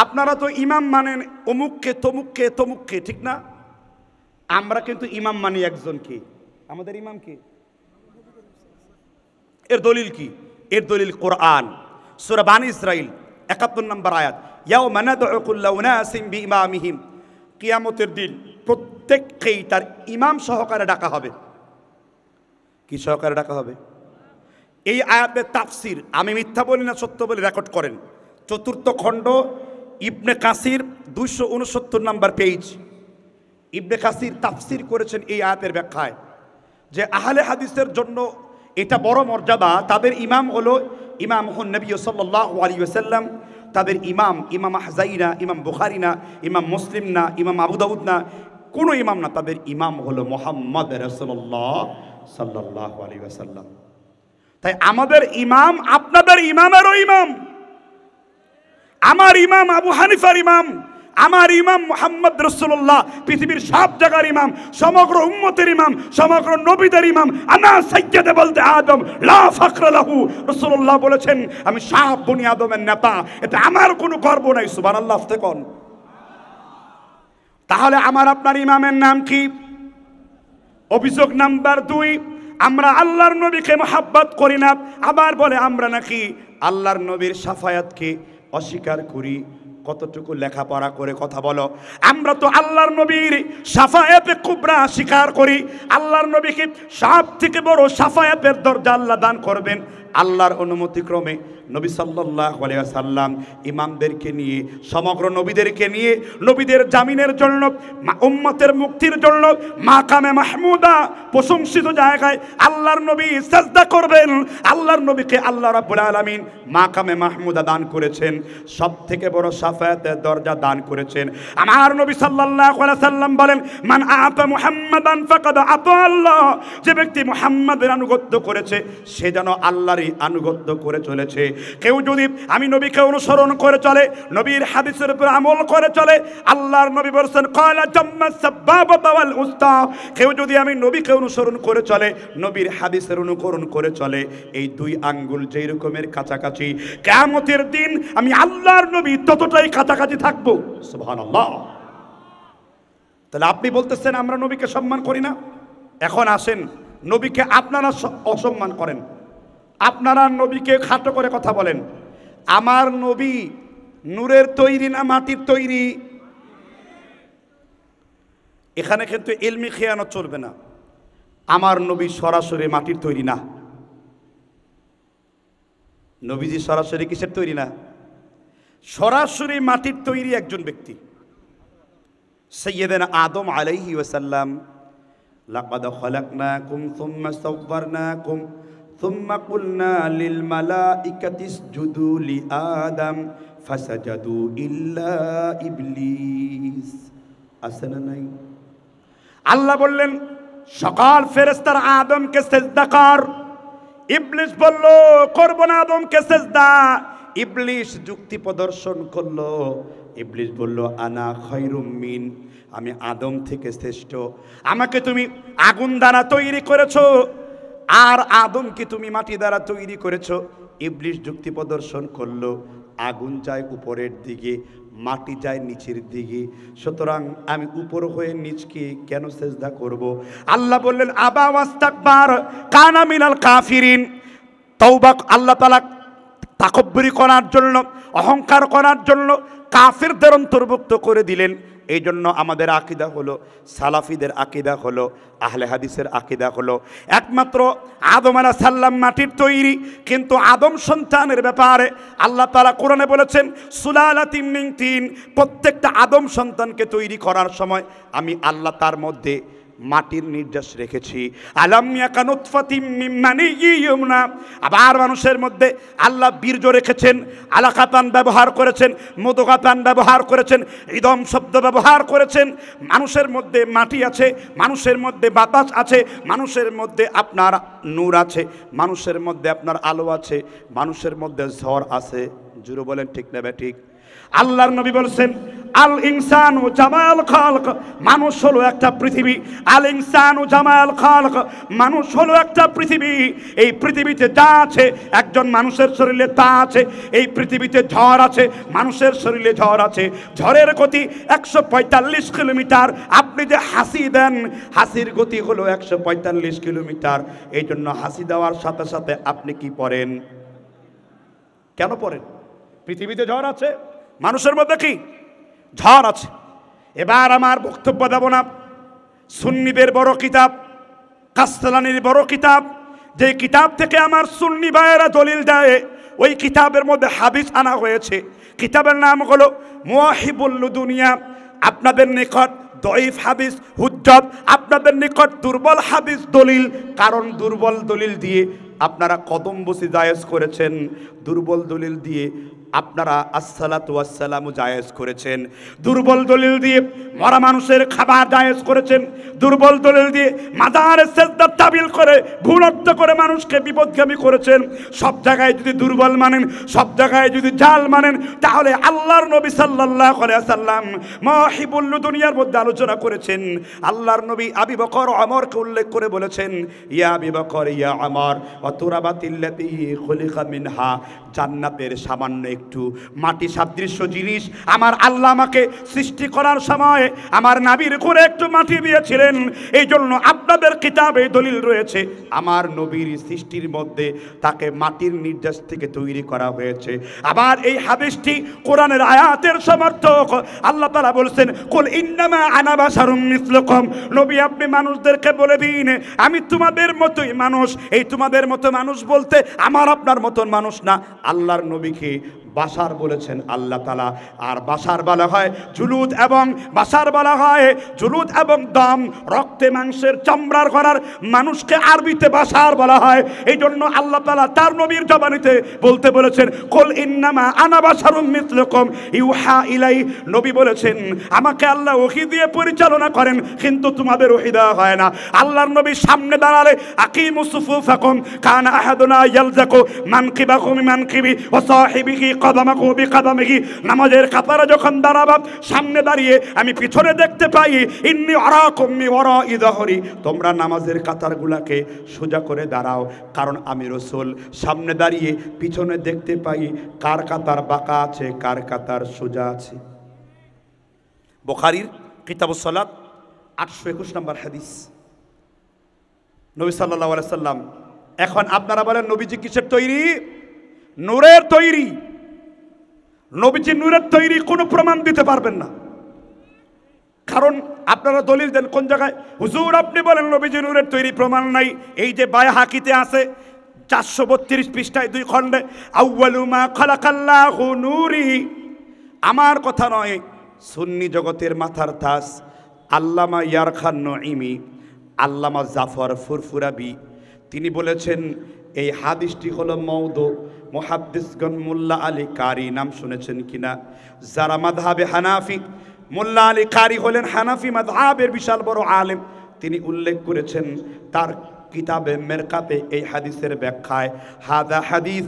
আপনারা তো ইমাম মানেন অমুককে তমুককে তমুককে ঠিক না আমরা কিন্তু ইমাম মানি একজনকে আমাদের ইমাম কে এর দলিল কি এর দলিল কোরআন সুরাবান ইসরাইল একাত্তর নম্বর আয়াত ইয়াও মানাদ উনাসিম বি ইমামিহিম কিয়ামতের দিন প্রত্যেককেই তার ইমাম সহকারে ডাকা হবে কি সহকারে ডাকা হবে এই আয়াতের তাফসির আমি মিথ্যা বলি না সত্য বলে রেকর্ড করেন চতুর্থ খণ্ড ইবনে কাসির দুইশো উনসত্তর নাম্বার পেজ ইবনে কাসির তাফসির করেছেন এই আয়াতের ব্যাখ্যায় যে আহলে হাদিসের জন্য এটা বড় মর্যাদা তাদের ইমাম হলো ইমাম নবী সাল্লাহ আলী ওসাল্লাম তাদের ইমাম ইমাম আহজাই না ইমাম বুখারি না ইমাম মুসলিম না ইমাম আবুদাউদ না কোনো ইমাম না তাদের ইমাম হলো মোহাম্মদ রসল্লাহ সাল্লাহ আলী তাই আমাদের ইমাম আপনাদের ইমামেরও ইমাম আমার ইমাম আবু হানিফার ইমাম আমার ইমাম মোহাম্মদ রসুল্লাহ পৃথিবীর সব জায়গার ইমাম সমগ্র উম্মতের ইমাম সমগ্র নবীদের ইমাম আনা সাইয়াদে বলতে আদম লা রসুল্লাহ বলেছেন আমি শাহ বনি আদমের নেতা এতে আমার কোনো গর্ব নাই সুবান আল্লাহ কন তাহলে আমার আপনার ইমামের নাম কি অভিযোগ নাম্বার দুই আমরা আল্লাহর নবীকে মোহাব্বত করি না আবার বলে আমরা নাকি আল্লাহর নবীর সাফায়াতকে অস্বীকার করি কতটুকু লেখাপড়া করে কথা বলো আমরা তো আল্লাহর নবীর সাফায়াতে কুবরা স্বীকার করি আল্লাহর নবীকে সব থেকে বড় সাফায়াতের দরজা আল্লাহ দান করবেন আল্লাহর অনুমতিক্রমে নবী সাল্লাহ সাল্লাম ইমামদেরকে নিয়ে সমগ্র নবীদেরকে নিয়ে নবীদের জামিনের জন্য উম্মতের মুক্তির জন্য মাকামে মাহমুদা প্রশংসিত জায়গায় আল্লাহর নবী চেষ্টা করবেন আল্লাহর নবীকে আল্লাহ রাবুল আলমিন মাকামে মাহমুদা দান করেছেন সব থেকে বড় সাফায়াতের দরজা দান করেছেন আমার নবী সাল্লাহ সাল্লাম বলেন মান আপা মুহাম্মাদান ফাকাদ আতা আল্লাহ যে ব্যক্তি মুহাম্মাদের আনুগত্য করেছে সে যেন আল্লাহর আমারই আনুগত্য করে চলেছে কেউ যদি আমি নবীকে অনুসরণ করে চলে নবীর হাদিসের উপর আমল করে চলে আল্লাহর নবী বলছেন কয়লা জম্মাল উস্তা কেউ যদি আমি নবীকে অনুসরণ করে চলে নবীর হাদিসের অনুকরণ করে চলে এই দুই আঙ্গুল যেই রকমের কাছাকাছি কেমতের দিন আমি আল্লাহর নবী ততটাই কাছাকাছি থাকবো তাহলে আপনি বলতেছেন আমরা নবীকে সম্মান করি না এখন আসেন নবীকে আপনারা অসম্মান করেন আপনারা নবীকে খাটো করে কথা বলেন আমার নবী নূরের তৈরি না মাটির তৈরি এখানে কিন্তু এলমি খেয়ানো চলবে না আমার নবী সরাসরি মাটির তৈরি না নবীজি সরাসরি কিসের তৈরি না সরাসরি মাটির তৈরি একজন ব্যক্তি সৈয়দেন আদম আলাইহি ওসাল্লাম লাকাদ খলাকনাকুম সুম্মা সাওয়ারনাকুম ثم قلنا للملائكة اسجدوا لآدم فسجدوا إلا إبليس আসলে নাই আল্লাহ বললেন সকাল ফেরেস্তার আদমকে সেজদা কর ইবলিস বলল করব না আদমকে সেজদা ইবলিস যুক্তি প্রদর্শন করল ইবলিস বলল আনা খৈরুম মিন আমি আদম থেকে শ্রেষ্ঠ আমাকে তুমি আগুন দ্বারা তৈরি করেছো আর আদমকে তুমি মাটি দ্বারা তৈরি করেছো ইবলিশ যুক্তি প্রদর্শন করলো আগুন যায় উপরের দিকে মাটি যায় নিচের দিকে সুতরাং আমি উপর হয়ে নিচকে কেন সেজদা করব। আল্লাহ বললেন আবা ওয়াস্তাকবার কানা মিনাল কাফিরিন তৌবাক আল্লাহ তালা তাকব্বরি করার জন্য অহংকার করার জন্য কাফিরদের অন্তর্ভুক্ত করে দিলেন এই জন্য আমাদের আকিদা হলো সালাফিদের আকিদা হলো আহলে হাদিসের আকিদা হলো একমাত্র আদম আলা সাল্লাম মাটির তৈরি কিন্তু আদম সন্তানের ব্যাপারে আল্লাহ তারা কোরআনে বলেছেন সুলালা তিন তিন প্রত্যেকটা আদম সন্তানকে তৈরি করার সময় আমি আল্লাহ তার মধ্যে মাটির নির্দেশ রেখেছি আবার মানুষের মধ্যে আল্লাহ বীর্য রেখেছেন আলাকাতান ব্যবহার করেছেন মদকাতান ব্যবহার করেছেন ইদম শব্দ ব্যবহার করেছেন মানুষের মধ্যে মাটি আছে মানুষের মধ্যে বাতাস আছে মানুষের মধ্যে আপনার নূর আছে মানুষের মধ্যে আপনার আলো আছে মানুষের মধ্যে ঝড় আছে জুড়ো বলেন ঠিক না ঠিক আল্লাহর নবী বলছেন আল ইনসান ও জামায়াল খালক মানুষ হলো একটা পৃথিবী আল ইনসান ও জামায়াল খালক মানুষ হলো একটা পৃথিবী এই পৃথিবীতে যা আছে একজন মানুষের শরীরে তা আছে এই পৃথিবীতে ঝড় আছে মানুষের শরীরে ঝড় আছে ঝড়ের গতি একশো পঁয়তাল্লিশ কিলোমিটার আপনি যে হাসি দেন হাসির গতি হলো একশো পঁয়তাল্লিশ কিলোমিটার এই জন্য হাসি দেওয়ার সাথে সাথে আপনি কি পড়েন কেন পড়েন পৃথিবীতে ঝড় আছে মানুষের মধ্যে কি ঝড় আছে এবার আমার বক্তব্য দেব না সুন্নিদের বড় কিতাব কাস্তলানির বড় কিতাব যে কিতাব থেকে আমার সুন্নি ভাইয়েরা দলিল দেয় ওই কিতাবের মধ্যে হাবিজ আনা হয়েছে কিতাবের নাম হলো মোয়াহিবুল্লু দুনিয়া আপনাদের নিকট দইফ হাবিস হুজত আপনাদের নিকট দুর্বল হাবিজ দলিল কারণ দুর্বল দলিল দিয়ে আপনারা কদম বসে জায়েজ করেছেন দুর্বল দলিল দিয়ে আপনারা আসসালাত ওয়াসালামও জায়েজ করেছেন দুর্বল দলিল দিয়ে মরা মানুষের খাবার জায়েজ করেছেন দুর্বল দলিল দিয়ে মাদারের সেজদার তাবিল করে ভুলত্ব করে মানুষকে বিপদগামী করেছেন সব জায়গায় যদি দুর্বল মানেন সব জায়গায় যদি জাল মানেন তাহলে আল্লাহর নবী সাল্লাহ করে সাল্লাম মহিবুল্লু দুনিয়ার মধ্যে আলোচনা করেছেন আল্লাহর নবী আবি বকর অমরকে উল্লেখ করে বলেছেন ইয়া আবি বকর ইয়া অমর অতুরাবাতিল্লাতি খলিকা মিনহা জান্নাতের সামান্য একটু মাটি সাদৃশ্য জিনিস আমার আল্লাহ আমাকে সৃষ্টি করার সময় আমার নাবির করে একটু মাটি দিয়েছিলেন এই জন্য আপনাদের কিতাবে দলিল রয়েছে আমার নবীর সৃষ্টির মধ্যে তাকে মাটির নির্দেশ থেকে তৈরি করা হয়েছে আবার এই হাদিসটি কোরআনের আয়াতের সমর্থক আল্লাহ তারা বলছেন কুল ইন্নামা আনাবা সারুম মিসলকম নবী আপনি মানুষদেরকে বলে দিন আমি তোমাদের মতোই মানুষ এই তোমাদের মতো মানুষ বলতে আমার আপনার মতন মানুষ না আল্লাহর নবীকে বাসার বলেছেন আল্লাহ তালা আর বাসার বলা হয় জুলুদ এবং বাসার বলা হয় জুলুদ এবং দম রক্তে মাংসের চামড়ার করার মানুষকে আরবিতে বাসার বলা হয় এই জন্য আল্লাহ তালা তার নবীর জবানিতে বলতে বলেছেন কল ইন্নামা আনা রকম ইউ ইউহা ইলাই নবী বলেছেন আমাকে আল্লাহ ওহি দিয়ে পরিচালনা করেন কিন্তু তোমাদের ওহি দেওয়া হয় না আল্লাহর নবীর সামনে দাঁড়ালে আকি মুসুফু ফাকুম কান আহাদুনা ইয়ালজাকু মানকিবাকুম মানকিবি ওয়া সাহিবিহি কাদামা কবি কি নামাজের কাতারে যখন দাঁড়াবাম সামনে দাঁড়িয়ে আমি পিছনে দেখতে পাই ইন্নি অরা কম্মি অর ইদহরি তোমরা নামাজের কাতারগুলাকে সোজা করে দাঁড়াও কারণ আমি রসুল সামনে দাঁড়িয়ে পিছনে দেখতে পাই কার কাতার বাঁকা আছে কার কাতার সোজা আছে বোখারির কিতাবুসলাদ আটশো একুশ নম্বর হাদিস নবী সাল্লাহ সাল্লাম এখন আপনারা বলেন নবীজি কিসের তৈরি নূরের তৈরি নবীজি নূরের তৈরি কোনো প্রমাণ দিতে পারবেন না কারণ আপনারা দলিল দেন কোন জায়গায় হুজুর আপনি বলেন নবীজি নূরের তৈরি প্রমাণ নাই এই যে বায় হাকিতে আছে চারশো বত্রিশ পৃষ্ঠায় দুই খণ্ডে আউ্বালুমা খলাকাল্লাহু নুরি আমার কথা নয় সুন্নি জগতের মাথার তাস আল্লামা ইয়ার খান নঈমি আল্লামা জাফর ফুরফুরাবি তিনি বলেছেন এই হাদিসটি হলো মৌদ মোহাদ্দিসগণ মোল্লা আলী কারি নাম শুনেছেন কিনা যারা মাধাবে হানাফি মোল্লা আলী কারি হলেন হানাফি মাধাবের বিশাল বড় আলেম তিনি উল্লেখ করেছেন তার কিতাবে মেরকাতে এই হাদিসের ব্যাখ্যায় হাদা হাদিস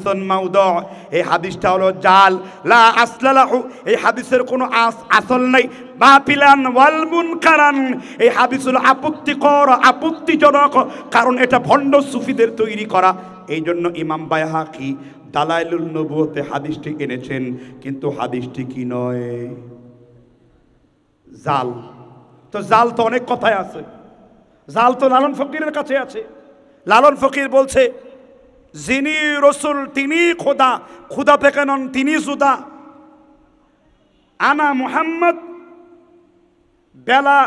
এই হাদিসটা হলো জাল লা আসলালাহু এই হাদিসের কোনো আস আসল নাই বাপিলান ওয়াল মুনকারান এই হাদিসুল আপত্তিকর আপত্তিজনক কারণ এটা ভণ্ড সুফিদের তৈরি করা এই জন্য ইমাম বায়হাকি দালাইলুল নবুয়তে হাদিসটি এনেছেন কিন্তু হাদিসটি কি নয় জাল তো জাল তো অনেক কথায় আছে জাল তো লালন ফকিরের কাছে আছে লালন ফকির বলছে যিনি রসুল তিনি খোদা খুদা পেকানন তিনি সুদা আনা মুহাম্মদ বেলা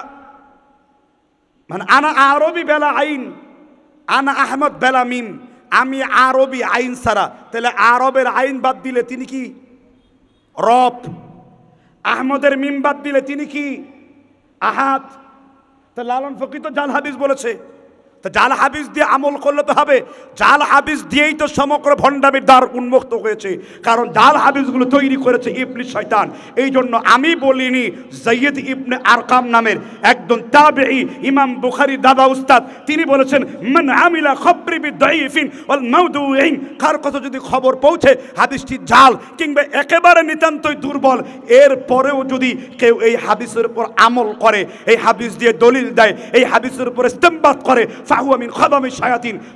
মানে আনা আরবি বেলা আইন আনা আহমদ বেলা মিম আমি আরবি আইন ছাড়া তাহলে আরবের আইন বাদ দিলে তিনি কি রব আহমদের মিম বাদ দিলে তিনি কি আহাত তা লালন ফকির তো জাল হাদিস বলেছে তা জাল হাবিস দিয়ে আমল করলে তো হবে জাল হাবিস দিয়েই তো সমগ্র ভণ্ডামির দ্বার উন্মুক্ত হয়েছে কারণ জাল হাবিসগুলো তৈরি করেছে ইবনি শয়তান এই জন্য আমি বলিনি জৈয়দ ইবনে আরকাম নামের একজন তাবে ইমাম বুখারি দাদা উস্তাদ তিনি বলেছেন মানে আমিলা খবরিবি দাইফিন ওয়াল মাউদুইন কার কথা যদি খবর পৌঁছে হাদিসটি জাল কিংবা একেবারে নিতান্তই দুর্বল এর পরেও যদি কেউ এই হাদিসের উপর আমল করে এই হাবিস দিয়ে দলিল দেয় এই হাবিসের উপর ইস্তেমবাদ করে ফাহু আমিন খদামি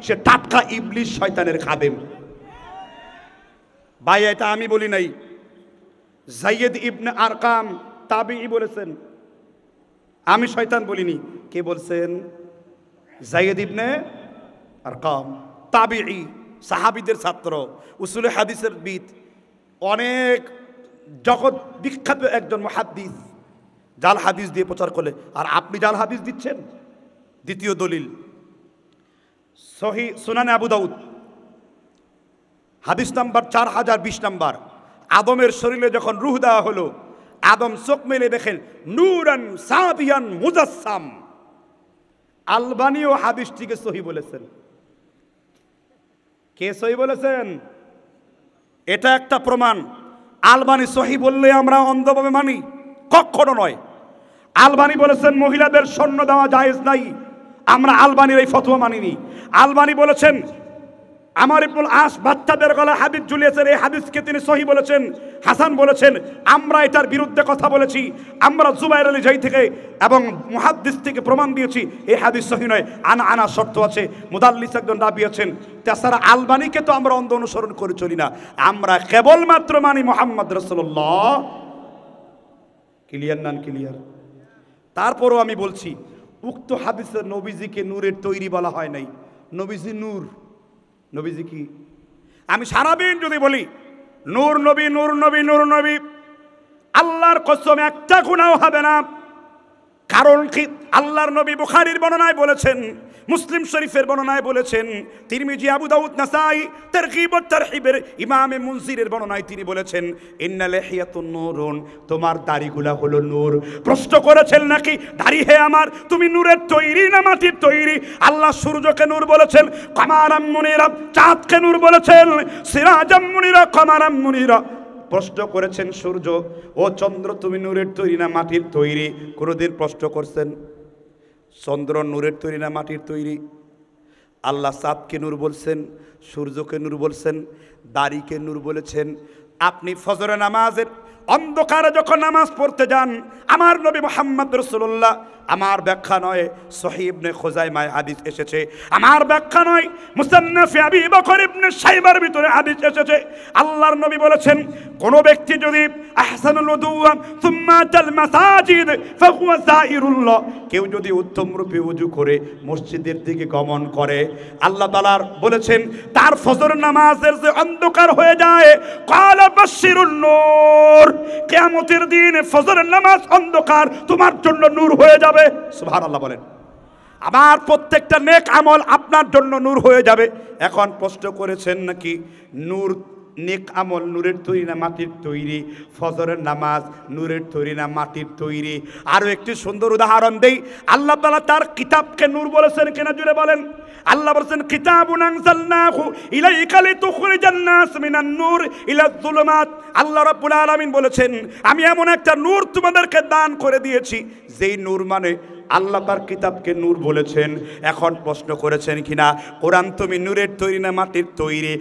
সে টাটকা ইবলিশ শয়তানের খাদেম ভাই এটা আমি বলি নাই জাইয়েদ ইবনে আরকাম তাবিই বলেছেন আমি শয়তান বলিনি কে বলছেন জাইয়েদ ইবনে আরকাম তাবিই সাহাবিদের ছাত্র উসুলে হাদিসের বিদ অনেক জগৎ বিখ্যাত একজন মহাদ্দিস জাল হাদিস দিয়ে প্রচার করলে আর আপনি জাল হাদিস দিচ্ছেন দ্বিতীয় দলিল সহি সুনান আবু দাউদ হাদিস নাম্বার চার হাজার বিশ নাম্বার আদমের শরীরে যখন রুহ দেওয়া হলো আদম চোখ মেলে দেখেন নুরান সাবিয়ান মুজাসাম আলবানিও হাদিসটিকে সহি বলেছেন কে সহি বলেছেন এটা একটা প্রমাণ আলবানি সহি বললে আমরা অন্ধভাবে মানি কখনো নয় আলবানি বলেছেন মহিলাদের স্বর্ণ দেওয়া জায়েজ নাই আমরা আলবানির এই ফতোয়া মানিনি আলমানি বলেছেন আমার ইবুল আস বাচ্চাদের গলা হাদিস ঝুলিয়েছেন এই হাদিসকে তিনি সহি বলেছেন হাসান বলেছেন আমরা এটার বিরুদ্ধে কথা বলেছি আমরা জুবাইর আলী জাই থেকে এবং মুহাদ্দিস থেকে প্রমাণ দিয়েছি এই হাদিস সহি নয় আনা আনা শর্ত আছে মুদাল্লিস একজন দাবি আছেন তাছাড়া আলবানিকে তো আমরা অন্ধ অনুসরণ করে চলি না আমরা কেবলমাত্র মানি মোহাম্মদ রসল্লাহ ক্লিয়ার নান ক্লিয়ার তারপরও আমি বলছি উক্ত হাদিসের নবীজিকে নূরের তৈরি বলা হয় নাই নবীজি নূর নবীজি কি আমি সারাদিন যদি বলি নূর নবী নূর নবী নূর নবী আল্লাহর কসম একটা গুণাও হবে না কারণ কি আল্লাহর নবী বুখারির বর্ণনায় বলেছেন মুসলিম শরীফের বর্ণনায় বলেছেন তিরমিজি আবু দাউদ নাসাই তারকিব তারহিবের ইমামে মুনজিরের বর্ণনায় তিনি বলেছেন ইন্নালে হিয়াতুন নূরুন তোমার দাড়িগুলা হলো নূর প্রশ্ন করেছেন নাকি দাড়ি হে আমার তুমি নূরের তৈরি না মাটির তৈরি আল্লাহ সূর্যকে নূর বলেছেন কামারাম মুনিরা চাঁদকে নূর বলেছেন সিরাজাম মুনিরা কামারাম মুনিরা প্রশ্ন করেছেন সূর্য ও চন্দ্র তুমি নূরের তৈরি না মাটির তৈরি কোনোদিন প্রশ্ন করছেন চন্দ্র নূরের তৈরি না মাটির তৈরি আল্লাহ সাপকে নূর বলছেন সূর্যকে নূর বলছেন দাড়িকে নূর বলেছেন আপনি ফজরে নামাজের অন্ধকারে যখন নামাজ পড়তে যান আমার নবী মোহাম্মদ রসুল্লাহ আমার ব্যাখ্যা নয় সহিবনে মায় আদিত এসেছে আমার ব্যাখ্যা নয় মুসান্নাফি আবি বকর ইবনে সাইবার ভিতরে আদিত এসেছে আল্লাহর নবী বলেছেন কোন ব্যক্তি যদি আহসানুল উদুয়া সুম্মা তাল মাসাজিদ ফাহুয়া যাইরুল্লাহ কেউ যদি উত্তম রূপে উজু করে মসজিদের দিকে গমন করে আল্লাহ তাআলার বলেছেন তার ফজর নামাজের যে অন্ধকার হয়ে যায় কালা বাশিরুন নূর কিয়ামতের দিন ফজরের নামাজ অন্ধকার তোমার জন্য নূর হয়ে যাবে হবে সুভান আল্লাহ বলেন আমার প্রত্যেকটা নেক আমল আপনার জন্য নূর হয়ে যাবে এখন প্রশ্ন করেছেন নাকি নূর নেক আমল নূরের তৈরি না মাটির তৈরি ফজরের নামাজ নূরের তৈরি না মাটির তৈরি আরও একটি সুন্দর উদাহরণ দেই আল্লাহ তালা তার কিতাবকে নূর বলেছেন কেনা জুড়ে বলেন আল্লাহ বলেছেন কিতাবুনাহু ইলাই ইকালি তুখরি জান্নাস মিনান নূর ইলা জুলুমাত আল্লাহ রাব্বুল আলামিন বলেছেন আমি এমন একটা নূর তোমাদেরকে দান করে দিয়েছি যেই নূর মানে আল্লাহ তার কিতাবকে নূর বলেছেন এখন প্রশ্ন করেছেন কিনা কোরআন তুমি নূরের তৈরি না মাটির তৈরি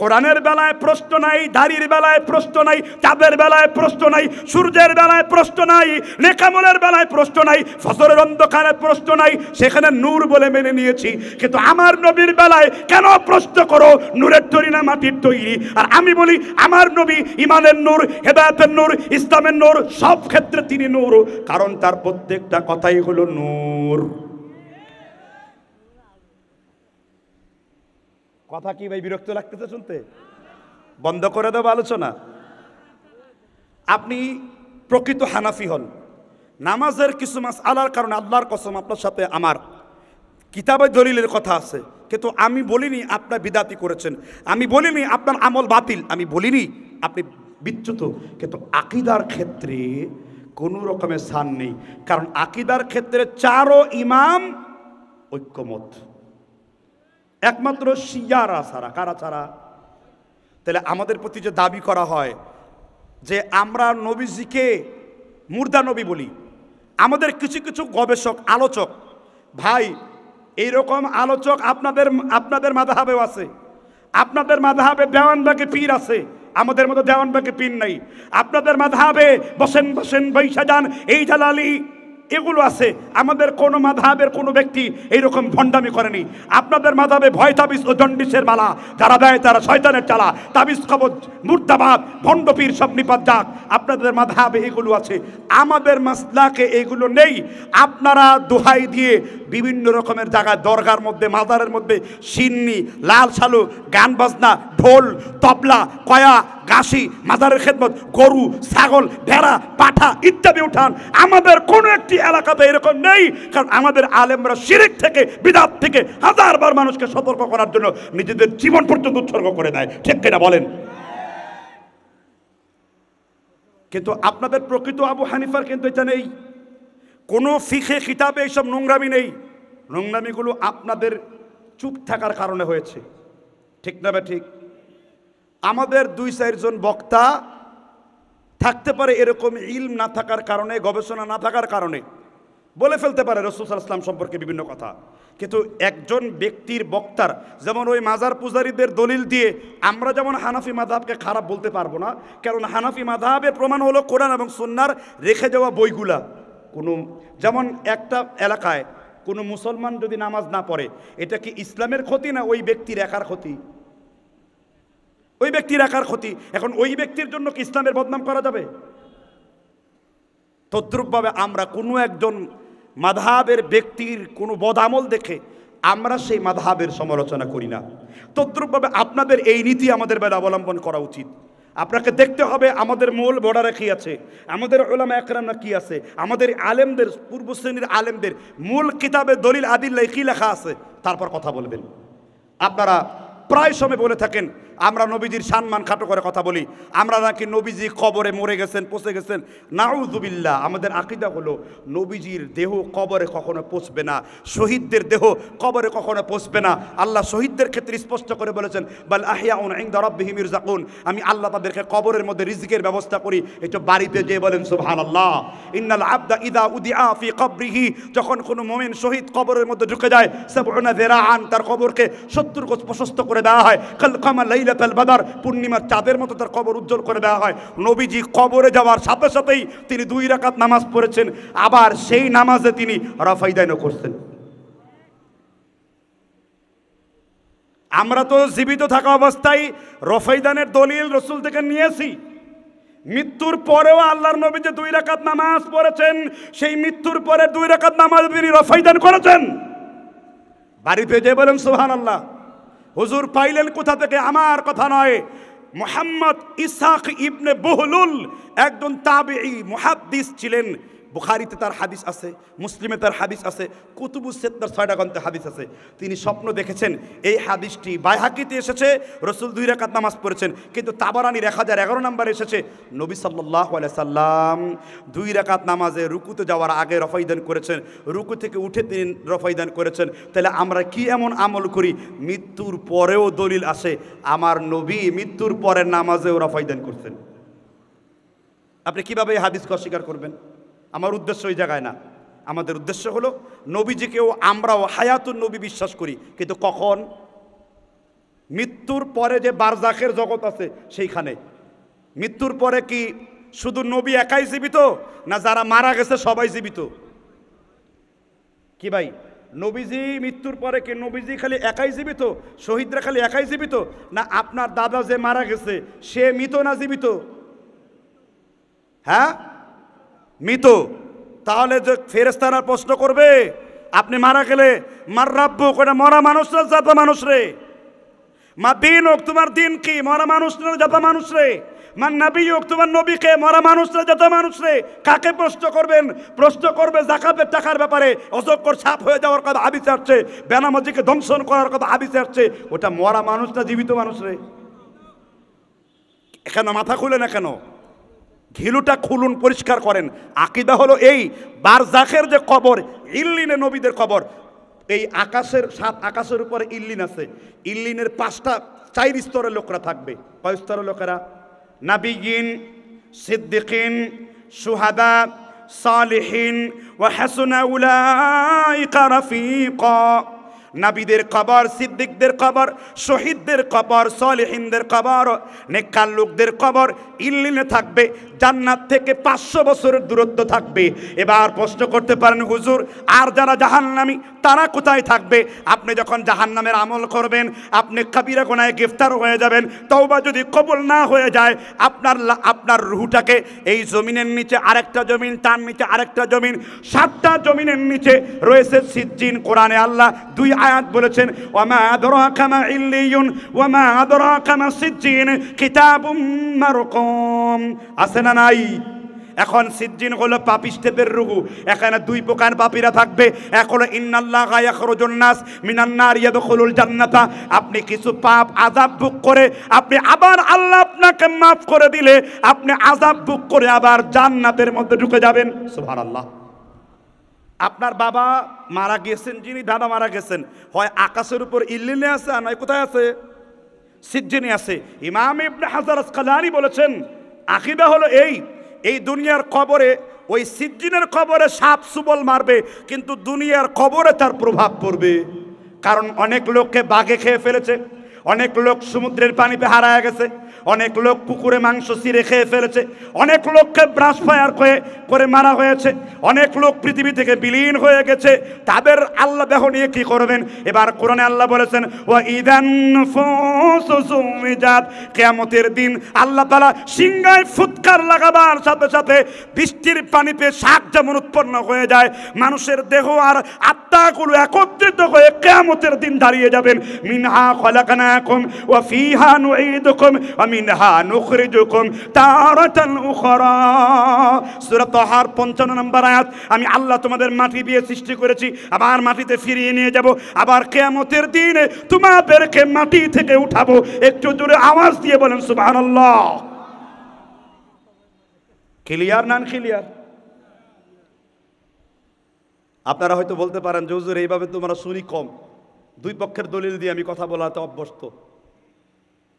কোরআনের বেলায় প্রশ্ন নাই দাড়ির বেলায় প্রশ্ন নাই চাঁদের বেলায় প্রশ্ন নাই সূর্যের বেলায় প্রশ্ন নাই নেকামলের বেলায় প্রশ্ন নাই ফসলের অন্ধকারের প্রশ্ন নাই সেখানে নূর বলে মেনে নিয়েছি কিন্তু আমার নবীর বেলায় কেন প্রশ্ন করো নূরের তৈরি না মাটির তৈরি আর আমি বলি আমার নবী ইমানের নূর হেদায়তের নূর ইসলামের নূর সব ক্ষেত্রে তিনি নূর কারণ তার প্রত্যেকটা কথাই হলো নূর কথা কি ভাই বিরক্ত লাগতেছে শুনতে বন্ধ করে দেবো আলোচনা আপনি প্রকৃত হানাফি হন নামাজের কিছু মাস আলার কারণে আল্লাহর কসম আপনার সাথে আমার কিতাবে দলিলের কথা আছে কিন্তু আমি বলিনি আপনার বিদাতি করেছেন আমি বলিনি আপনার আমল বাতিল আমি বলিনি আপনি বিচ্যুত কিন্তু আকিদার ক্ষেত্রে কোনো রকমের স্থান নেই কারণ আকিদার ক্ষেত্রে চারও ইমাম ঐক্যমত একমাত্র শিয়ারা ছাড়া কারা ছাড়া তাহলে আমাদের প্রতি যে দাবি করা হয় যে আমরা নবীজিকে মুর্দা নবী বলি আমাদের কিছু কিছু গবেষক আলোচক ভাই এইরকম আলোচক আপনাদের আপনাদের মাধাহাবেও আছে আপনাদের দেওয়ান দেওয়ানবাগে পীর আছে আমাদের মতো দেওয়ানবাগে পীর নাই আপনাদের মাধাহাবে বসেন বসেন বৈশা যান এই জালালি এগুলো আছে আমাদের কোনো মাধাবের কোনো ব্যক্তি এইরকম ভণ্ডামি করেনি আপনাদের মাধাবে ভয় তাবিজ ও জন্ডিসের মালা যারা দেয় তারা শয়তানের চালা তাবিজ কবজ মুর্দাবাদ ভণ্ডপীর সব নিপাত যাক আপনাদের মাধাবে এগুলো আছে আমাদের মাসলাকে এগুলো নেই আপনারা দোহাই দিয়ে বিভিন্ন রকমের জায়গায় দরগার মধ্যে মাজারের মধ্যে সিন্নি লাল সালু গান বাজনা ঢোল তবলা কয়া গাছি মাজারের খেদমত গরু ছাগল ভেড়া পাঠা ইত্যাদি উঠান আমাদের কোনো একটি এলাকাতে এরকম নেই কারণ আমাদের আলেমরা শিরিক থেকে বিদাত থেকে হাজারবার মানুষকে সতর্ক করার জন্য নিজেদের জীবন পর্যন্ত উৎসর্গ করে দেয় ঠিক কিনা বলেন কিন্তু আপনাদের প্রকৃত আবু হানিফার কিন্তু এটা নেই কোনো ফিখে খিতাবে এইসব নোংরামি নেই নোংরামিগুলো আপনাদের চুপ থাকার কারণে হয়েছে ঠিক না ঠিক আমাদের দুই চারজন বক্তা থাকতে পারে এরকম ইলম না থাকার কারণে গবেষণা না থাকার কারণে বলে ফেলতে পারে ইসলাম সম্পর্কে বিভিন্ন কথা কিন্তু একজন ব্যক্তির বক্তার যেমন ওই মাজার পূজারীদের দলিল দিয়ে আমরা যেমন হানাফি মাধাবকে খারাপ বলতে পারবো না কারণ হানাফি মাধাবের প্রমাণ হলো কোরআন এবং সন্ন্যার রেখে যাওয়া বইগুলা কোনো যেমন একটা এলাকায় কোনো মুসলমান যদি নামাজ না পড়ে এটা কি ইসলামের ক্ষতি না ওই ব্যক্তির একার ক্ষতি ওই ব্যক্তির একার ক্ষতি এখন ওই ব্যক্তির জন্য কি ইসলামের বদনাম করা যাবে তদ্রুপভাবে আমরা কোনো একজন মাধাবের ব্যক্তির কোনো বদামল দেখে আমরা সেই মাধাবের সমালোচনা করি না তদ্রুপভাবে আপনাদের এই নীতি আমাদের বেলা অবলম্বন করা উচিত আপনাকে দেখতে হবে আমাদের মূল বর্ডারে কী আছে আমাদের ওলামা একরামরা কী আছে আমাদের আলেমদের পূর্ব শ্রেণীর আলেমদের মূল কিতাবে দলিল আদিল্লায় কী লেখা আছে তারপর কথা বলবেন আপনারা প্রায় সময় বলে থাকেন আমরা নবীজির সম্মান খাটো করে কথা বলি আমরা নাকি নবীজি কবরে মরে গেছেন পচে গেছেন নাউজুবিল্লা আমাদের আকিদা হলো নবীজির দেহ কবরে কখনো পচবে না শহীদদের দেহ কবরে কখনো পচবে না আল্লাহ শহীদদের ক্ষেত্রে স্পষ্ট করে বলেছেন বাল আহিয়াউন আমি আল্লাহ তাদেরকে কবরের মধ্যে রিজিকের ব্যবস্থা করি এটা বাড়িতে যে বলেন সুবহানাল্লাহ ইন্নাল আবদা ইদা উদিআ ফি কবরিহি যখন কোনো মোমেন শহীদ কবরের মধ্যে ঢুকে যায় সাবউনা আন তার কবরকে সত্তর গোছ প্রশস্ত করে দেওয়া হয় কাল কামা লাইল লাইলাতাল বাদার পূর্ণিমার চাঁদের মতো তার কবর উজ্জ্বল করে দেওয়া হয় নবীজি কবরে যাওয়ার সাথে সাথেই তিনি দুই রাকাত নামাজ পড়েছেন আবার সেই নামাজে তিনি রাফাইদাইনও করছেন আমরা তো জীবিত থাকা অবস্থায় রফাইদানের দলিল রসুল থেকে নিয়েছি মৃত্যুর পরেও আল্লাহর নবী যে দুই রাকাত নামাজ পড়েছেন সেই মৃত্যুর পরে দুই রাকাত নামাজ তিনি রফাইদান করেছেন বাড়িতে যে বলেন সোহান আল্লাহ হুজুর পাইলেন কোথা থেকে আমার কথা নয় মোহাম্মদ ইসাক ইবনে বহুলুল একজন তাবেঈ মুহাদ্দিস ছিলেন বুখারিতে তার হাদিস আছে মুসলিমে তার হাদিস আছে কুতুবুসেদ তার ছয়টা গ্রন্থে হাদিস আছে তিনি স্বপ্ন দেখেছেন এই হাদিসটি বাইহাকিতে এসেছে রসুল দুই রাকাত নামাজ পড়েছেন কিন্তু তাবারানির এক হাজার এগারো নম্বরে এসেছে নবী সাল্লাহ সাল্লাম দুই রেখাত নামাজে রুকুতে যাওয়ার আগে রফাইদান করেছেন রুকু থেকে উঠে তিনি রফাইদান করেছেন তাহলে আমরা কি এমন আমল করি মৃত্যুর পরেও দলিল আসে আমার নবী মৃত্যুর পরের নামাজেও রফাইদান করছেন আপনি কীভাবে এই হাদিসকে অস্বীকার করবেন আমার উদ্দেশ্য ওই জায়গায় না আমাদের উদ্দেশ্য হলো নবীজিকেও আমরাও হায়াতুন নবী বিশ্বাস করি কিন্তু কখন মৃত্যুর পরে যে বারজাখের জগৎ আছে সেইখানে মৃত্যুর পরে কি শুধু নবী একাই জীবিত না যারা মারা গেছে সবাই জীবিত কি ভাই নবীজি মৃত্যুর পরে কি নবীজি খালি একাই জীবিত শহীদরা খালি একাই জীবিত না আপনার দাদা যে মারা গেছে সে মৃত না জীবিত হ্যাঁ মৃত তাহলে যে ফেরেস্তারা প্রশ্ন করবে আপনি মারা গেলে মার রাব্য কটা মরা মানুষরা জাতা মানুষ রে মা দিন হোক তোমার দিন কি মরা মানুষরা জাতা মানুষ রে মা নাবি হোক তোমার কে মরা মানুষরা জাতা মানুষ রে কাকে প্রশ্ন করবেন প্রশ্ন করবে জাকাতের টাকার ব্যাপারে অযোগ্যর সাপ হয়ে যাওয়ার কথা আবি চাচ্ছে বেনামজিকে ধ্বংসন করার কথা আবি চাচ্ছে ওটা মরা মানুষটা জীবিত মানুষ রে এখানে মাথা খুলে না কেন ঘিলুটা খুলুন পরিষ্কার করেন আকিদা হলো এই বারজাখের যে কবর ইল্লিনে নবীদের কবর এই আকাশের সাত আকাশের উপরে ইল্লিন আছে ইল্লিনের পাঁচটা চাইর স্তরের লোকরা থাকবে কয় স্তরের লোকেরা নাবিগিন সিদ্দিকিন সুহাদা ও ওয়া হাসুনা উলাইকা ক নাবিদের কবর সিদ্দিকদের কবর শহীদদের কবর সলেহিনদের কবর নেকাল লোকদের কবর ইল্লিনে থাকবে জান্নাত থেকে পাঁচশো বছরের দূরত্ব থাকবে এবার প্রশ্ন করতে পারেন হুজুর আর যারা জাহান্নামি তারা কোথায় থাকবে আপনি যখন জাহান্নামের আমল করবেন আপনি কাবিরা কোনায় গ্রেফতার হয়ে যাবেন তওবা যদি কবল না হয়ে যায় আপনার আপনার রুহুটাকে এই জমিনের নিচে আরেকটা জমিন তার নিচে আরেকটা জমিন সাতটা জমিনের নিচে রয়েছে সিদ্দিন কোরআনে আল্লাহ দুই আয়াত বলেছেন ওয়ামা আদরা কামা ইল্লিয়ুন ওয়ামা আদরা কামা সিজ্জিন কিতাবুম মারকুম আছে না নাই এখন সিদ্দিন হলো পাপিষ্টেদের রুগু এখানে দুই প্রকার পাপিরা থাকবে এক হলো ইন্নাল্লাহ ইয়াখরুজুন্নাস মিনান্নার খুলুল জান্নাতা আপনি কিছু পাপ আজাব বুক করে আপনি আবার আল্লাহ আপনাকে মাফ করে দিলে আপনি আজাব বুক করে আবার জান্নাতের মধ্যে ঢুকে যাবেন সুবহানাল্লাহ আপনার বাবা মারা গেছেন যিনি দাদা মারা গেছেন হয় আকাশের উপর ইল্লিনে আছে আর নয় কোথায় আছে সিজ্জিনে আছে ইমাম ইবনে হাজার কালানি বলেছেন আকিদা হলো এই এই দুনিয়ার কবরে ওই সিজ্জিনের কবরে সাপ সুবল মারবে কিন্তু দুনিয়ার কবরে তার প্রভাব পড়বে কারণ অনেক লোককে বাঘে খেয়ে ফেলেছে অনেক লোক সমুদ্রের পানিতে হারায় গেছে অনেক লোক কুকুরে মাংস চিরে খেয়ে ফেলেছে অনেক লোককে ব্রাশ ফায়ার করে করে মারা হয়েছে অনেক লোক পৃথিবী থেকে বিলীন হয়ে গেছে তাদের আল্লাহ দেহ নিয়ে কি করবেন এবার কোরআনে আল্লাহ বলেছেন ও ইদান কেয়ামতের দিন আল্লাহ তালা সিংহায় ফুৎকার লাগাবার সাথে সাথে বৃষ্টির পানিতে শাক যেমন উৎপন্ন হয়ে যায় মানুষের দেহ আর আত্মাগুলো একত্রিত হয়ে কেয়ামতের দিন দাঁড়িয়ে যাবেন মিনহা খলাকানা কম ও ওই দোকম আমি আমি আল্লাহ তোমাদের মাটি দিয়ে সৃষ্টি করেছি আবার মাটিতে ফিরিয়ে নিয়ে যাব আবার কিয়ামতের দিনে তোমাদেরকে মাটি থেকে উঠাবো একটু জোরে আওয়াজ দিয়ে বলেন সুবহানাল্লাহ ক্লিয়ার নান ক্লিয়ার আপনারা হয়তো বলতে পারেন যে হুজুর এইভাবে তোমরা শুনি কম দুই পক্ষের দলিল দিয়ে আমি কথা বলাতে অভ্যস্ত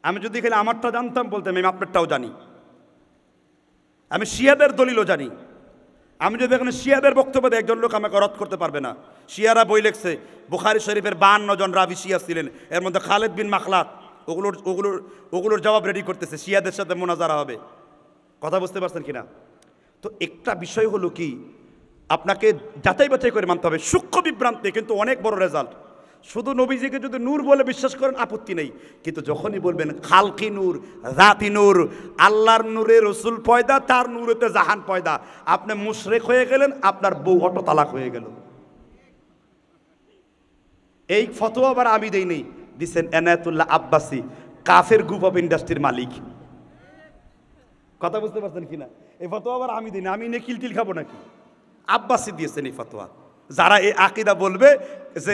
আমি যদি খালি আমারটা জানতাম বলতাম আমি আপনারটাও জানি আমি শিয়াদের দলিলও জানি আমি যদি এখানে শিয়াদের বক্তব্য একজন লোক আমাকে রদ করতে পারবে না শিয়ারা বই লেখছে বুখারি শরীফের বান্ন জন রাবি শিয়া ছিলেন এর মধ্যে খালেদ বিন মাখলাত ওগুলোর ওগুলোর ওগুলোর জবাব রেডি করতেছে শিয়াদের সাথে মোনাজারা হবে কথা বুঝতে পারছেন কিনা তো একটা বিষয় হলো কি আপনাকে যাচাই বাছাই করে মানতে হবে সূক্ষ্ম বিভ্রান্তি কিন্তু অনেক বড় রেজাল্ট শুধু নবীজিকে যদি নূর বলে বিশ্বাস করেন আপত্তি নেই কিন্তু যখনই বলবেন খালকি নূর রাতি নূর আল্লাহর নূরে রসুল পয়দা তার নূরেতে জাহান পয়দা আপনি মুশরেক হয়ে গেলেন আপনার বউ অটো তালাক হয়ে গেল এই ফটো আবার আমি দেই নেই দিচ্ছেন এনায়তুল্লাহ আব্বাসি কাফের গ্রুপ অফ ইন্ডাস্ট্রির মালিক কথা বুঝতে পারছেন কিনা এই ফতোয়া আবার আমি দিই না আমি নিয়ে কিলটিল খাবো নাকি আব্বাসি দিয়েছেন এই ফতোয়া যারা এই আকিদা বলবে সে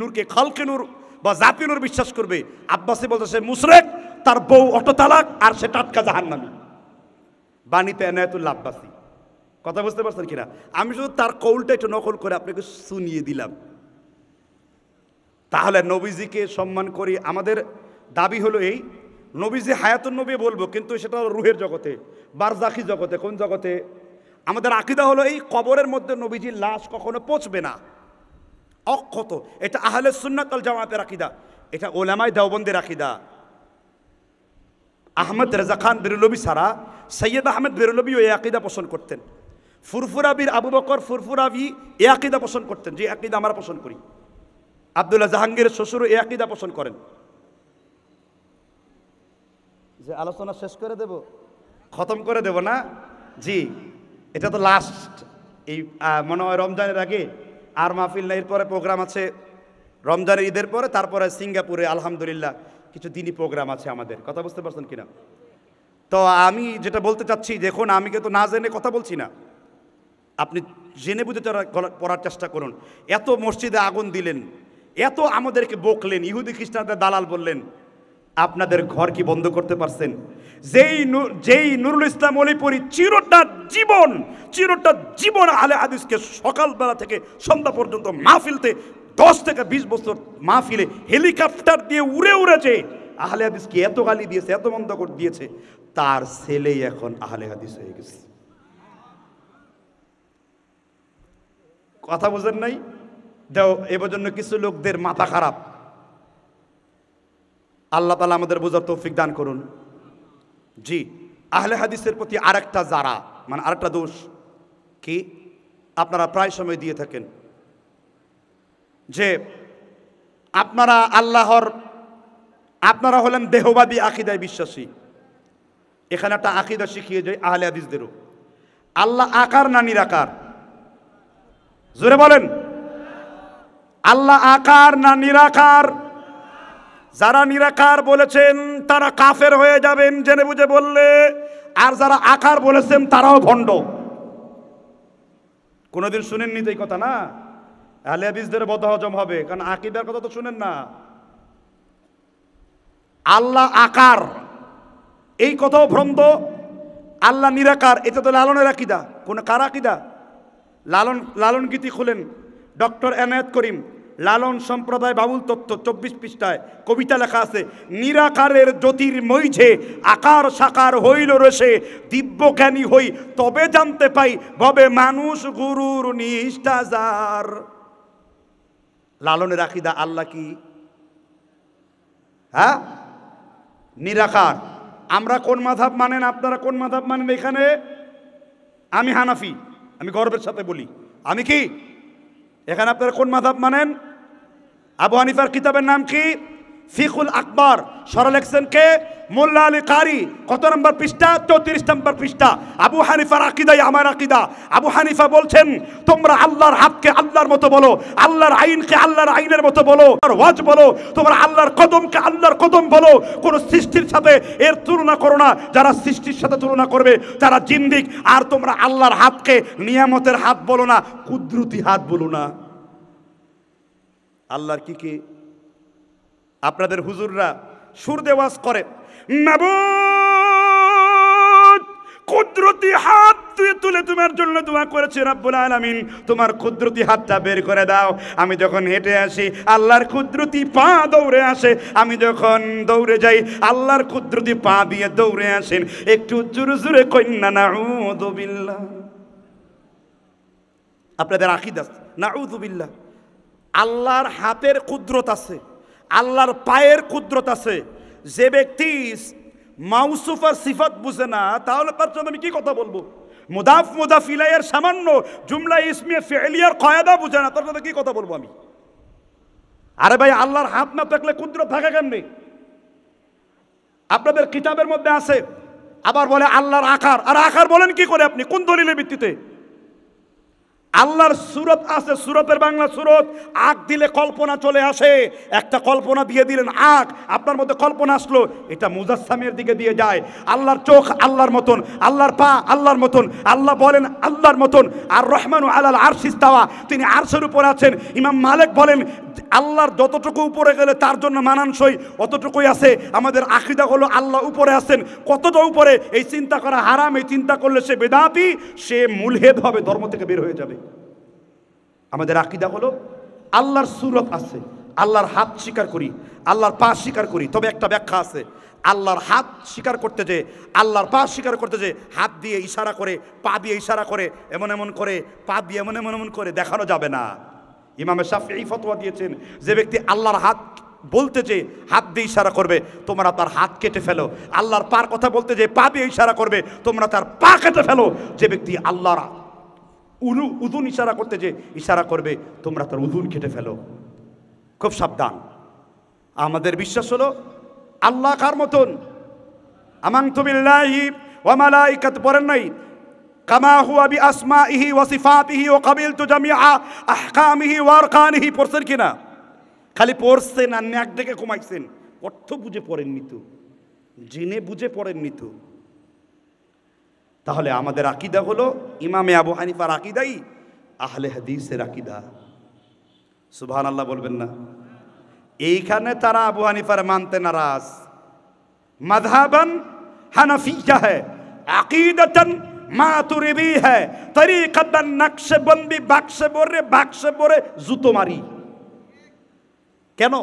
নূরকে খলকে নূর বা জাপি নূর বিশ্বাস করবে আব্বাসে বলতে সে মুসরেক তার বউ অটো তালাক আর সে টাটকা নামি বাণীতে এনায়তুল্লা আব্বাসি কথা বুঝতে পারছেন কিনা আমি শুধু তার কৌলটা একটু নকল করে আপনাকে শুনিয়ে দিলাম তাহলে নবীজিকে সম্মান করি আমাদের দাবি হলো এই নবীজি হায়াতুল নবী বলবো কিন্তু সেটা হলো রুহের জগতে বারজাখি জগতে কোন জগতে আমাদের আকিদা হলো এই কবরের মধ্যে নবীজির লাশ কখনো পচবে না অক্ষত এটা আহলে সুন্নাতল জামাতে রাখিদা এটা ওলামায় রাখি রাখিদা আহমদ রেজা খান বেরুলবি সারা সৈয়দ আহমেদ বেরুলবি ওই আকিদা পোষণ করতেন ফুরফুরাবির আবু বকর ফুরফুরাবি এ আকিদা পোষণ করতেন যে আকিদা আমরা পোষণ করি আবদুল্লাহ জাহাঙ্গীরের শ্বশুর এ আকিদা পোষণ করেন যে আলোচনা শেষ করে দেব খতম করে দেব না জি এটা তো লাস্ট এই মনে হয় রমজানের আগে আর মাহফিল না এরপরে প্রোগ্রাম আছে রমজানের ঈদের পরে তারপরে সিঙ্গাপুরে আলহামদুলিল্লাহ কিছু দিনই প্রোগ্রাম আছে আমাদের কথা বুঝতে পারছেন কিনা তো আমি যেটা বলতে চাচ্ছি দেখুন আমি কিন্তু না জেনে কথা বলছি না আপনি জেনে বুঝে পড়ার চেষ্টা করুন এত মসজিদে আগুন দিলেন এত আমাদেরকে বকলেন ইহুদি খ্রিস্টানদের দালাল বললেন আপনাদের ঘর কি বন্ধ করতে পারছেন যেই যেই নুরুল ইসলাম অলিপুরি চিরটা জীবন চিরটা জীবন আলে আদিসকে সকালবেলা থেকে সন্ধ্যা পর্যন্ত মাহফিলতে দশ থেকে বিশ বছর মাহফিলে হেলিকপ্টার দিয়ে উড়ে উড়েছে আহলে হাদিসকে এত গালি দিয়েছে এত বন্ধ করে দিয়েছে তার ছেলেই এখন আহলে হাদিস হয়ে গেছে কথা বোঝেন নাই দেও এবার জন্য কিছু লোকদের মাথা খারাপ আল্লাহ তালা আমাদের বোঝার তৌফিক দান করুন জি আহলে হাদিসের প্রতি আরেকটা যারা মানে আরেকটা দোষ কি আপনারা প্রায় সময় দিয়ে থাকেন যে আপনারা আল্লাহর আপনারা হলেন দেহবাদী আকিদায় বিশ্বাসী এখানে একটা আকিদা শিখিয়ে যায় আহলে হাদিসদেরও আল্লাহ আকার না নিরাকার জোরে বলেন আল্লাহ আকার না নিরাকার যারা নিরাকার বলেছেন তারা কাফের হয়ে যাবেন জেনে বুঝে বললে আর যারা আকার বলেছেন তারাও ভণ্ড কোনোদিন শুনেননি তো এই কথা না আলিয়াবিজদের বদ হজম হবে কারণ আকিদার কথা তো শুনেন না আল্লাহ আকার এই কথাও ভ্রন্ত আল্লাহ নিরাকার এটা তো লালনের আকিদা কোন কার আকিদা লালন লালন গীতি খুলেন ডক্টর এনায়ত করিম লালন সম্প্রদায় বাবুল তত্ত্ব চব্বিশ পৃষ্ঠায় কবিতা লেখা আছে নিরাকারের জ্যোতির মইঝে আকার সাকার হইল রসে জ্ঞানী হই তবে জানতে পাই ভবে মানুষ গুরুর নিষ্ঠাজার লালনের আকিদা আল্লাহ কি হ্যাঁ নিরাকার আমরা কোন মাধাব মানেন আপনারা কোন মাধাব মানেন এখানে আমি হানাফি আমি গর্বের সাথে বলি আমি কি এখানে আপনারা কোন মাধাব মানেন আবু হানিফার কিতাবের নাম কি ফিকুল আকবর সরা লেখছেন কে মোল্লা আলী কারি কত নম্বর পৃষ্ঠা চৌত্রিশ নম্বর পৃষ্ঠা আবু হানিফার আকিদাই আমার আকিদা আবু হানিফা বলছেন তোমরা আল্লাহর হাতকে আল্লাহর মতো বলো আল্লাহর আইনকে আল্লাহর আইনের মতো বলো ওয়াজ বলো তোমরা আল্লাহর কদমকে আল্লাহর কদম বলো কোন সৃষ্টির সাথে এর তুলনা করো না যারা সৃষ্টির সাথে তুলনা করবে তারা জিন্দিক আর তোমরা আল্লাহর হাতকে নিয়ামতের হাত বলো না কুদরতি হাত বলো না আল্লাহর কি কি আপনাদের হুজুররা সুর দেওয়াজ করে কুদরতি হাত তুই তুলে তোমার জন্য দোয়া করেছি রাব্বুল আলামিন তোমার কুদরতি হাতটা বের করে দাও আমি যখন হেঁটে আসি আল্লাহর কুদরতি পা দৌড়ে আসে আমি যখন দৌড়ে যাই আল্লাহর কুদরতি পা দিয়ে দৌড়ে আসেন একটু জোরে জোরে কন্যা না আপনাদের আকিদাস না উদুবিল্লা আল্লাহর হাতের কুদরত আছে আল্লাহর পায়ের কুদরত আছে যে ব্যক্তি মাউসুফার সিফাত বুঝে না তাহলে জন্য আমি কি কথা বলবো মুদাফ মুদাফ ইলাইয়ের সামান্য জুমলা ইসমিয়া ফেলিয়ার কয়াদা বুঝে না তার সাথে কি কথা বলবো আমি আরে ভাই আল্লাহর হাত না থাকলে কুদরত থাকে কেমনি আপনাদের কিতাবের মধ্যে আছে আবার বলে আল্লাহর আকার আর আকার বলেন কি করে আপনি কোন দলিলের ভিত্তিতে আল্লাহর সুরত আছে সুরতের বাংলা সুরত আগ দিলে কল্পনা চলে আসে একটা কল্পনা দিয়ে দিলেন আগ আপনার মধ্যে কল্পনা আসলো এটা মুজাসামের দিকে দিয়ে যায় আল্লাহর চোখ আল্লাহর মতন আল্লাহর পা আল্লাহর মতন আল্লাহ বলেন আল্লাহর মতন আর রহমান আল্লাহ আরশিস তাওয়া তিনি আরশের উপর আছেন ইমাম মালেক বলেন আল্লাহর যতটুকু উপরে গেলে তার জন্য মানানসই অতটুকুই আছে আমাদের আখিদা হলো আল্লাহ উপরে আছেন কতটা উপরে এই চিন্তা করা হারাম এই চিন্তা করলে সে বেদাতি সে মূলহেদ হবে ধর্ম থেকে বের হয়ে যাবে আমাদের আকিদা হলো আল্লাহর সুরত আছে আল্লাহর হাত স্বীকার করি আল্লাহর পা স্বীকার করি তবে একটা ব্যাখ্যা আছে আল্লাহর হাত স্বীকার করতে যে আল্লাহর পা স্বীকার করতে যে হাত দিয়ে ইশারা করে পা দিয়ে ইশারা করে এমন এমন করে পা দিয়ে এমন এমন এমন করে দেখানো যাবে না ইমামে শাফি ফতোয়া দিয়েছেন যে ব্যক্তি আল্লাহর হাত বলতে যে হাত দিয়ে ইশারা করবে তোমরা তার হাত কেটে ফেলো আল্লাহর পার কথা বলতে যে পা দিয়ে ইশারা করবে তোমরা তার পা কেটে ফেলো যে ব্যক্তি আল্লাহর উনু উদুন ইশারা করতে যে ইশারা করবে তোমরা তার উদুন কেটে ফেলো খুব সাবধান আমাদের বিশ্বাস হলো আল্লাহ কার মতন আমাং তুমিল্লাহি ওয়ামালাইকাত পড়েন নাই কামা হুয়া বি আসমা ইহি ও সিফাতিহি ও কাবিল তু জামি আহকামিহি ওয়ারকানিহি পড়ছেন কিনা খালি পড়ছেন আর ন্যাক ডেকে কমাইছেন অর্থ বুঝে পড়েন তো জেনে বুঝে পড়েন তো তাহলে আমাদের আকিদা হলো ইমামে আবু হানিফার আকিদাই আহলে হাদিসের আকিদা সুবহান আল্লাহ বলবেন না এইখানে তারা আবু হানিফার মানতে নারাজ মাধাবান হানাফিয়া হ্যাঁ আকিদাতন মা তুরিবি হ্যাঁ তরিকাদার নাকশে বন্দি বাক্সে বরে বাক্সে বরে জুতো মারি কেন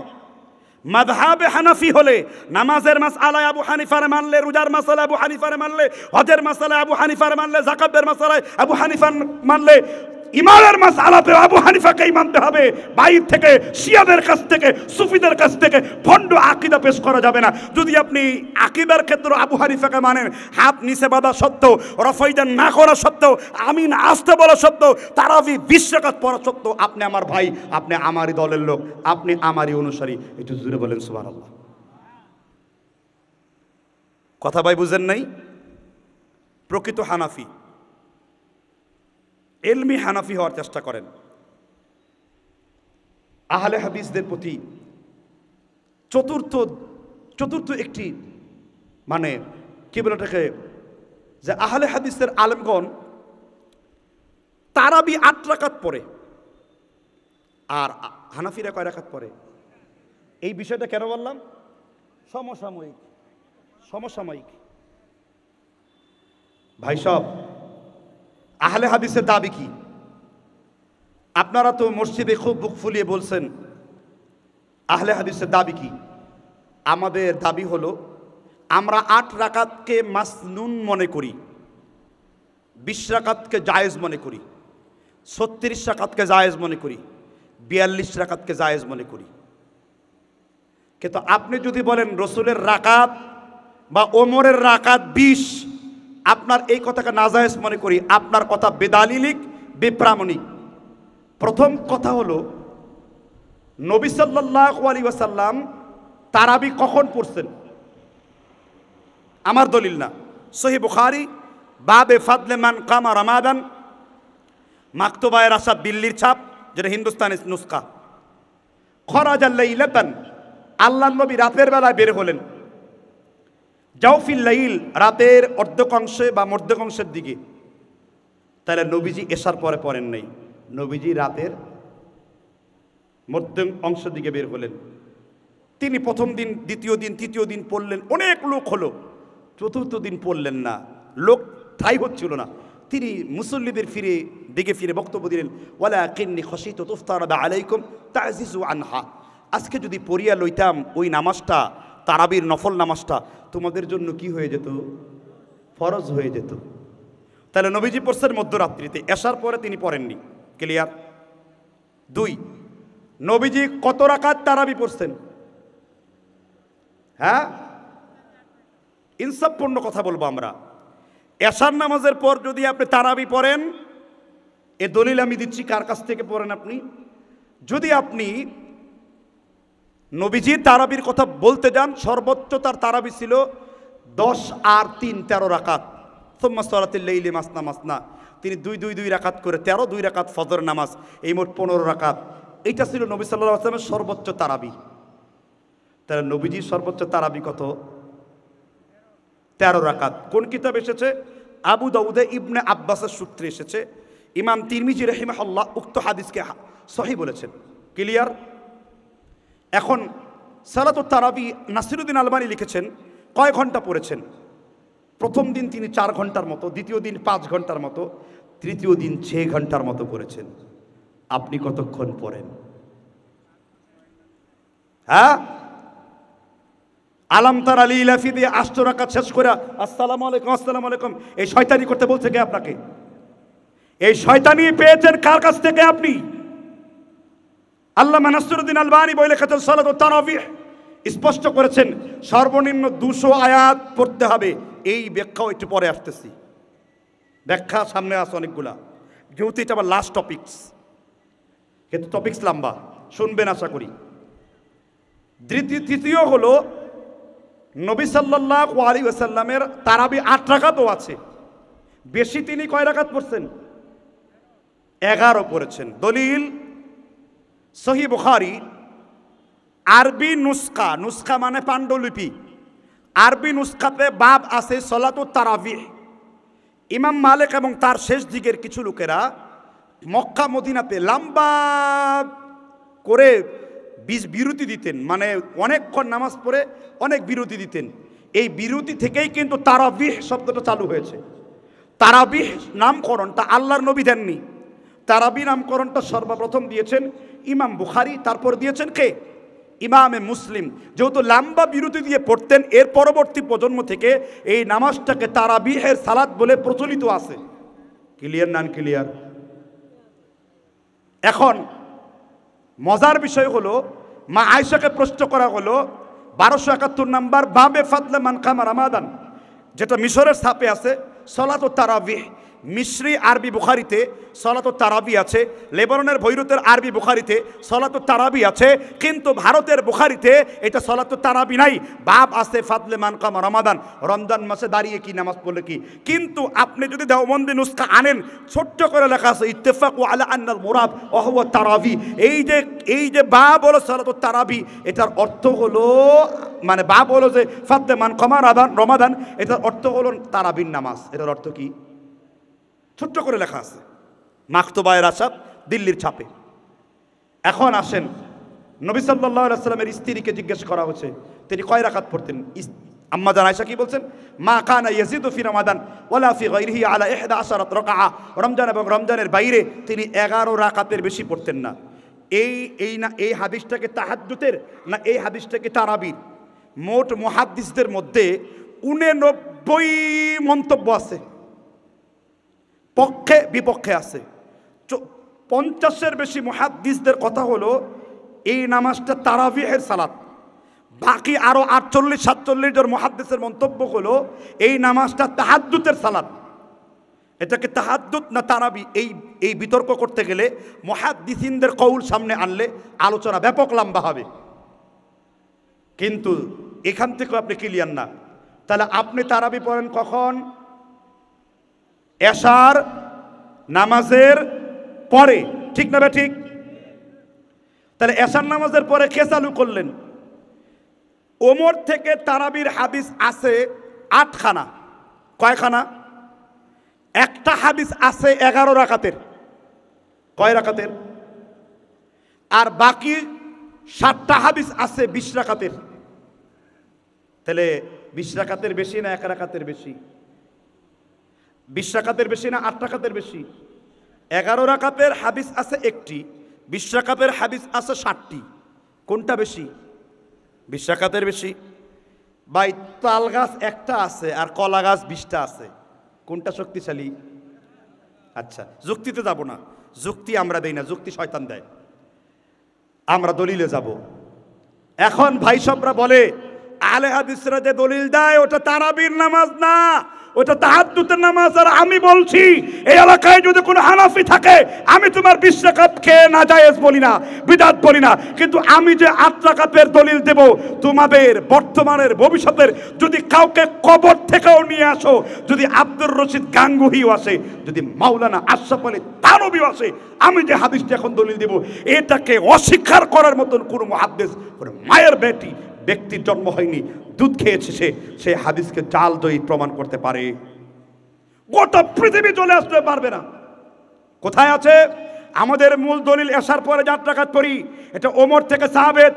মাদহাবে হানাফি হলে নামাজের মাস আবু হানিফার মানলে রোজার মাসালা আবু হানিফার মানলে হজের মাসালা আবু হানিফার মানলে জাকাতের মাসালায় আবু হানিফার মানলে ইমামের মাস আলাপে আবু হানিফাকেই মানতে হবে বাইর থেকে শিয়াদের কাছ থেকে সুফিদের কাছ থেকে ফন্ড আকিদা পেশ করা যাবে না যদি আপনি আকিদার ক্ষেত্রে আবু হানিফাকে মানেন হাত নিচে বাঁধা সত্ত্বেও রফাইদান না করা সত্ত্বেও আমিন আসতে বলা সত্ত্বেও তারাবি বিশ্বকাত পড়া সত্ত্বেও আপনি আমার ভাই আপনি আমারই দলের লোক আপনি আমারই অনুসারী একটু জুড়ে বলেন সুবার আল্লাহ কথা ভাই বুঝেন নাই প্রকৃত হানাফি এলমি হানাফি হওয়ার চেষ্টা করেন আহলে হাদিসদের প্রতি চতুর্থ চতুর্থ একটি মানে কি বলে যে আহলে হাদিসের আলেমগণ তারাবি আট রাকাত পরে আর হানাফিরা কয় রাকাত পরে এই বিষয়টা কেন বললাম সমসাময়িক সমসাময়িক ভাই সব আহলে হাদিসের দাবি কি আপনারা তো মসজিদে খুব বুক ফুলিয়ে বলছেন আহলে হাদিসের দাবি কি আমাদের দাবি হলো আমরা আট রাকাতকে মাসনুন মনে করি বিশ রাকাতকে জায়েজ মনে করি ছত্রিশ রাকাতকে জায়েজ মনে করি বিয়াল্লিশ রাকাতকে জায়েজ মনে করি কিন্তু আপনি যদি বলেন রসুলের রাকাত বা ওমরের রাকাত বিশ আপনার এই কথাকে নাজায়জ মনে করি আপনার কথা বেদালিলিক বেপ্রামণিক প্রথম কথা হল নবী সাল্লাহ আলী ওয়াসাল্লাম তারাবি কখন পড়ছেন আমার দলিল না সহি বুখারি বাবে ফাদলেমান কামা রামাদান মাকতবায়ের আশা দিল্লির ছাপ যেটা হিন্দুস্তানের নুস্কা খরাজ আল্লাহ ইলেপান আল্লাহ নবী রাতের বেলায় বের হলেন জাউফিল লাইল রাতের অর্ধকাংশে বা মধ্যকাংশের দিকে তাহলে নবীজি এসার পরে পড়েন নাই নবীজি রাতের মধ্য অংশের দিকে বের হলেন তিনি প্রথম দিন দ্বিতীয় দিন তৃতীয় দিন পড়লেন অনেক লোক হলো চতুর্থ দিন পড়লেন না লোক ঠাই হচ্ছিল না তিনি মুসল্লিদের ফিরে দিকে ফিরে বক্তব্য দিলেন ওয়ালা কিন্নি খসিত তুফতারাদা আলাইকুম তাজিজু আনহা আজকে যদি পড়িয়া লইতাম ওই নামাজটা তারাবির নফল নামাজটা তোমাদের জন্য কি হয়ে যেত ফরজ হয়ে যেত তাহলে নবীজি পড়ছেন মধ্যরাত্রিতে আসার পরে তিনি পড়েননি ক্লিয়ার দুই নবীজি কত রাকাত তারাবি পড়ছেন হ্যাঁ ইনসাফপূর্ণ কথা বলবো আমরা এসার নামাজের পর যদি আপনি তারাবি পড়েন এ দলিল আমি দিচ্ছি কার কাছ থেকে পড়েন আপনি যদি আপনি নবীজি তারাবির কথা বলতে যান সর্বোচ্চ তার তারাবি ছিল দশ আর তিন তেরো রাকাত সোম্মা মাসনা মাসনা তিনি দুই দুই দুই রাকাত করে তেরো দুই রাকাত ফজর নামাজ এই মোট পনেরো রাকাত এইটা ছিল নবী সাল্লাহ আসলামের সর্বোচ্চ তারাবি তাহলে নবীজির সর্বোচ্চ তারাবি কত তেরো রাকাত কোন কিতাব এসেছে আবু দাউদে ইবনে আব্বাসের সূত্রে এসেছে ইমাম তিরমিজি রহিমাহল্লাহ উক্ত হাদিসকে সহি বলেছেন ক্লিয়ার এখন সালাতুত তারাবি নাসিরুদ্দিন আলমানি লিখেছেন কয় ঘন্টা পড়েছেন প্রথম দিন তিনি চার ঘন্টার মতো দ্বিতীয় দিন পাঁচ ঘন্টার মতো তৃতীয় দিন ছ ঘন্টার মতো পড়েছেন আপনি কতক্ষণ পড়েন হ্যাঁ আলামতার আলী ইলাফি দিয়ে আষ্ট রাখা শেষ করে আসসালাম আলাইকুম আসসালাম আলাইকুম এই শয়তানি করতে বলছে কে আপনাকে এই শয়তানি পেয়েছেন কার কাছ থেকে আপনি আল্লাহ নাসরুদ্দিন আলবানি বই সালাত ও তারাবিহ স্পষ্ট করেছেন সর্বনিম্ন দুশো আয়াত পড়তে হবে এই ব্যাখ্যাও একটু পরে আসতেছি ব্যাখ্যা সামনে আছে অনেকগুলা যেহেতু এটা আবার লাস্ট টপিকস কিন্তু টপিক্স লম্বা শুনবেন আশা করি দ্বিতীয় তৃতীয় হল নবী সাল্লাহ আলী আসাল্লামের তারাবি আট রাখাতও আছে বেশি তিনি কয় রাখাত পড়ছেন এগারো পড়েছেন দলিল সহি বুখারি আরবি নুস্কা নুস্কা মানে পাণ্ডুলিপি আরবি নুস্কাতে বাব আছে সলাতু তারাবি ইমাম মালিক এবং তার শেষ দিকের কিছু লোকেরা মক্কা মদিনাতে লম্বা করে বীজ বিরতি দিতেন মানে অনেকক্ষণ নামাজ পড়ে অনেক বিরতি দিতেন এই বিরতি থেকেই কিন্তু তারাবিহ শব্দটা চালু হয়েছে তারাবিহ নামকরণটা আল্লাহর নবী দেননি তারাবি নামকরণটা সর্বপ্রথম দিয়েছেন ইমাম বুখারি তারপর দিয়েছেন কে ইমামে মুসলিম যেহেতু লাম্বা বিরতি দিয়ে পড়তেন এর পরবর্তী প্রজন্ম থেকে এই নামাজটাকে তারা বিহের সালাদ বলে প্রচলিত আছে ক্লিয়ার নান ক্লিয়ার এখন মজার বিষয় হলো মা আয়সাকে প্রশ্ন করা হলো বারোশো একাত্তর নাম্বার বাবে মান খামার আমাদান যেটা মিশরের সাপে আছে সলাত ও তারাবিহ মিশ্রি আরবি বুখারিতে সলাত তারাবি আছে লেবাননের ভৈরতের আরবি বুখারিতে সলাত তারাবি আছে কিন্তু ভারতের বুখারিতে এটা সলাত তারাবি নাই বাপ আছে ফাতলে মানকাম রমাদান রমজান মাসে দাঁড়িয়ে কি নামাজ পড়লে কি কিন্তু আপনি যদি দেওবন্দি নুস্কা আনেন ছোট্ট করে লেখা আছে ইত্তেফাক ও আলা আন্নাল মোরাব অহব তারাবি এই যে এই যে বা বলো সলাত তারাবি এটার অর্থ হলো মানে বা হলো যে ফাতলে কমা রমাদান এটার অর্থ হলো তারাবির নামাজ এটার অর্থ কী ছোট্ট করে লেখা আছে মাখতোবায়ের আসাব দিল্লির ছাপে এখন আসেন নবী সাল্লাহ সাল্লামের স্ত্রীকে জিজ্ঞেস করা হচ্ছে তিনি কয় রাখাত পড়তেন আম্মা জান আয়সা কি বলছেন মা কানা ইয়াজিদ ফি রমাদান ওয়ালা ফি গায়রিহি আলা 11 রাকাআ রমজান এবং রমজানের বাইরে তিনি 11 রাকাতের বেশি পড়তেন না এই এই না এই হাদিসটাকে তাহাজ্জুতের না এই হাদিসটাকে তারাবির মোট মুহাদ্দিসদের মধ্যে 89 মন্তব্য আছে পক্ষে বিপক্ষে আছে পঞ্চাশের বেশি মহাদ্দিসদের কথা হলো এই নামাজটা তারাবিহের সালাত বাকি আরও আটচল্লিশ সাতচল্লিশ জন মহাদ্দেশের মন্তব্য হলো এই নামাজটা তাহাদ্দুতের সালাত এটাকে তাহাদ্দুত না তারাবি এই এই বিতর্ক করতে গেলে মহাদ্দিসিনদের কৌল সামনে আনলে আলোচনা ব্যাপক লম্বা হবে কিন্তু এখান থেকেও আপনি ক্লিয়ার না তাহলে আপনি তারাবি পড়েন কখন এশার নামাজের পরে ঠিক না ঠিক তাহলে এশার নামাজের পরে খেসালু করলেন ওমর থেকে তারাবির হাদিস আছে আটখানা কয়খানা একটা হাদিস আছে এগারো রাকাতের কয় রাকাতের আর বাকি সাতটা হাদিস আছে বিশ রাকাতের তাহলে বিশ রাকাতের বেশি না এক রাকাতের বেশি বিশ রাকাতের বেশি না আট রাকাতের বেশি এগারো রাকাতের হাবিস আছে একটি বিশ রাকাতের হাবিস আছে ষাটটি কোনটা বেশি বিশ রাকাতের বেশি ভাই তাল গাছ একটা আছে আর কলা গাছ বিশটা আছে কোনটা শক্তিশালী আচ্ছা যুক্তিতে যাব না যুক্তি আমরা দেই না যুক্তি শয়তান দেয় আমরা দলিলে যাব এখন ভাইসবরা বলে আলে হাদিসরা যে দলিল দেয় ওটা তারাবির নামাজ না ওটা তাহাদুতের নামাজ আর আমি বলছি এই এলাকায় যদি কোনো হানাফি থাকে আমি তোমার বিশ্বকাপ খেয়ে না যায় বলি না বিদাত বলি না কিন্তু আমি যে কাপের দলিল দেব তোমাদের বর্তমানের ভবিষ্যতের যদি কাউকে কবর থেকেও নিয়ে আসো যদি আব্দুর রশিদ গাঙ্গুহিও আসে যদি মাওলানা আশরাফ আলী তারবিও আসে আমি যে হাদিসটি এখন দলিল দেব এটাকে অস্বীকার করার মতন কোনো মহাদ্দেশ কোনো মায়ের বেটি ব্যক্তির জন্ম হয়নি দুধ খেয়েছে সে সেই হাদিসকে জাল দই প্রমাণ করতে পারে গোটা পৃথিবী চলে আসতে পারবে না কোথায় আছে আমাদের মূল দলিল আসার পরে যাত্রা কাজ করি এটা ওমর থেকে সাহাবেদ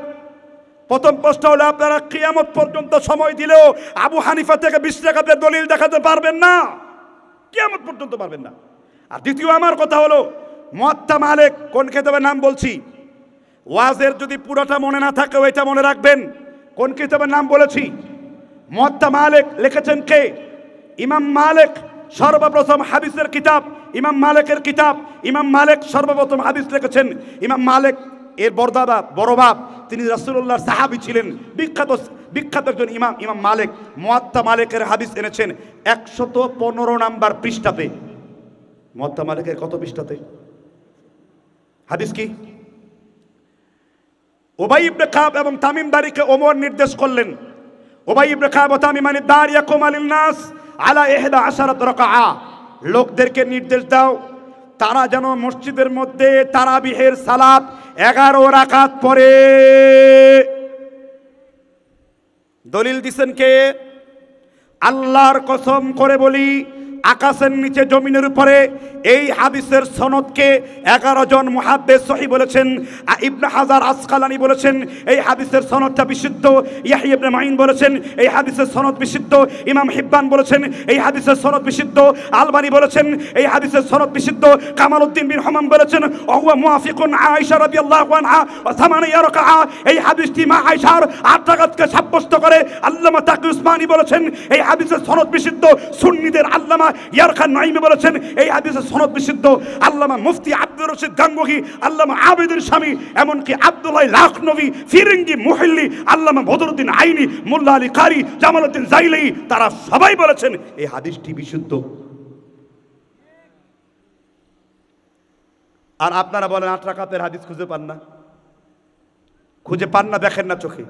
প্রথম প্রশ্ন হলো আপনারা কিয়ামত পর্যন্ত সময় দিলেও আবু হানিফা থেকে বিশ্লেষকের দলিল দেখাতে পারবেন না কিয়ামত পর্যন্ত পারবেন না আর দ্বিতীয় আমার কথা হলো মত্তা মালেক কোন খেতাবের নাম বলছি ওয়াজের যদি পুরোটা মনে না থাকে ওইটা মনে রাখবেন কোন কিতাবের নাম বলেছি মহাত্মা মালিক লিখেছেন কে ইমাম মালিক সর্বপ্রথম হাদিসের কিতাব ইমাম মালিকের কিতাব ইমাম মালিক সর্বপ্রথম হাদিস লিখেছেন ইমাম মালিক এর বরদাদা বড় বাপ তিনি রাসুল্লাহ সাহাবি ছিলেন বিখ্যাত বিখ্যাত একজন ইমাম ইমাম মালিক মহাত্মা মালিকের হাদিস এনেছেন একশত পনেরো নাম্বার পৃষ্ঠাতে মহাত্মা মালিকের কত পৃষ্ঠাতে হাদিস কি ওবাই ইবনে কাব এবং তামিম দারিকে ওমর নির্দেশ করলেন ওবাই ইবনে কাব ও তামিম মানে দারিয়া কোমালিল নাস আলা এহেদা আশারত রকা লোকদেরকে নির্দেশ দাও তারা যেন মসজিদের মধ্যে তারাবিহের সালাত এগারো রাকাত পরে দলিল দিছেন কে আল্লাহর কসম করে বলি আকাশের নিচে জমিনের উপরে এই হাদিসের সনদকে এগারো জন মহাব্বে সহি বলেছেন ইবনে হাজার আসকালানি বলেছেন এই হাদিসের সনদটা বিশুদ্ধ ইয়াহি ইবনে মাইন বলেছেন এই হাদিসের সনদ বিশুদ্ধ ইমাম হিব্বান বলেছেন এই হাদিসের সনদ বিশুদ্ধ আলবানি বলেছেন এই হাদিসের সনদ বিশুদ্ধ কামাল উদ্দিন বিন হমাম বলেছেন অহুয়া মুআফিকুন আয়েশা রাদিয়াল্লাহু আনহা ওয়া সামানিয়া রাকাআ এই হাদিসটি মা আয়েশার আট সাব্যস্ত করে আল্লামা তাকি উসমানি বলেছেন এই হাদিসের সনদ বিশুদ্ধ সুন্নিদের আল্লামা ইয়ার নাইমি বলেছেন এই হাদিসের সনদ বিশুদ্ধ আল্লামা মুফতি আব্দুর রশিদ আল্লামা স্বামী এমনকি আবদুল্লাহ লাখনবী আল্লামা বদরুদ্দিন আইনি মোল্লা আলী কারি তারা সবাই বলেছেন এই হাদিসটি বিশুদ্ধ আর আপনারা বলেন আট হাদিস খুঁজে পান না খুঁজে পান না দেখেন না চোখে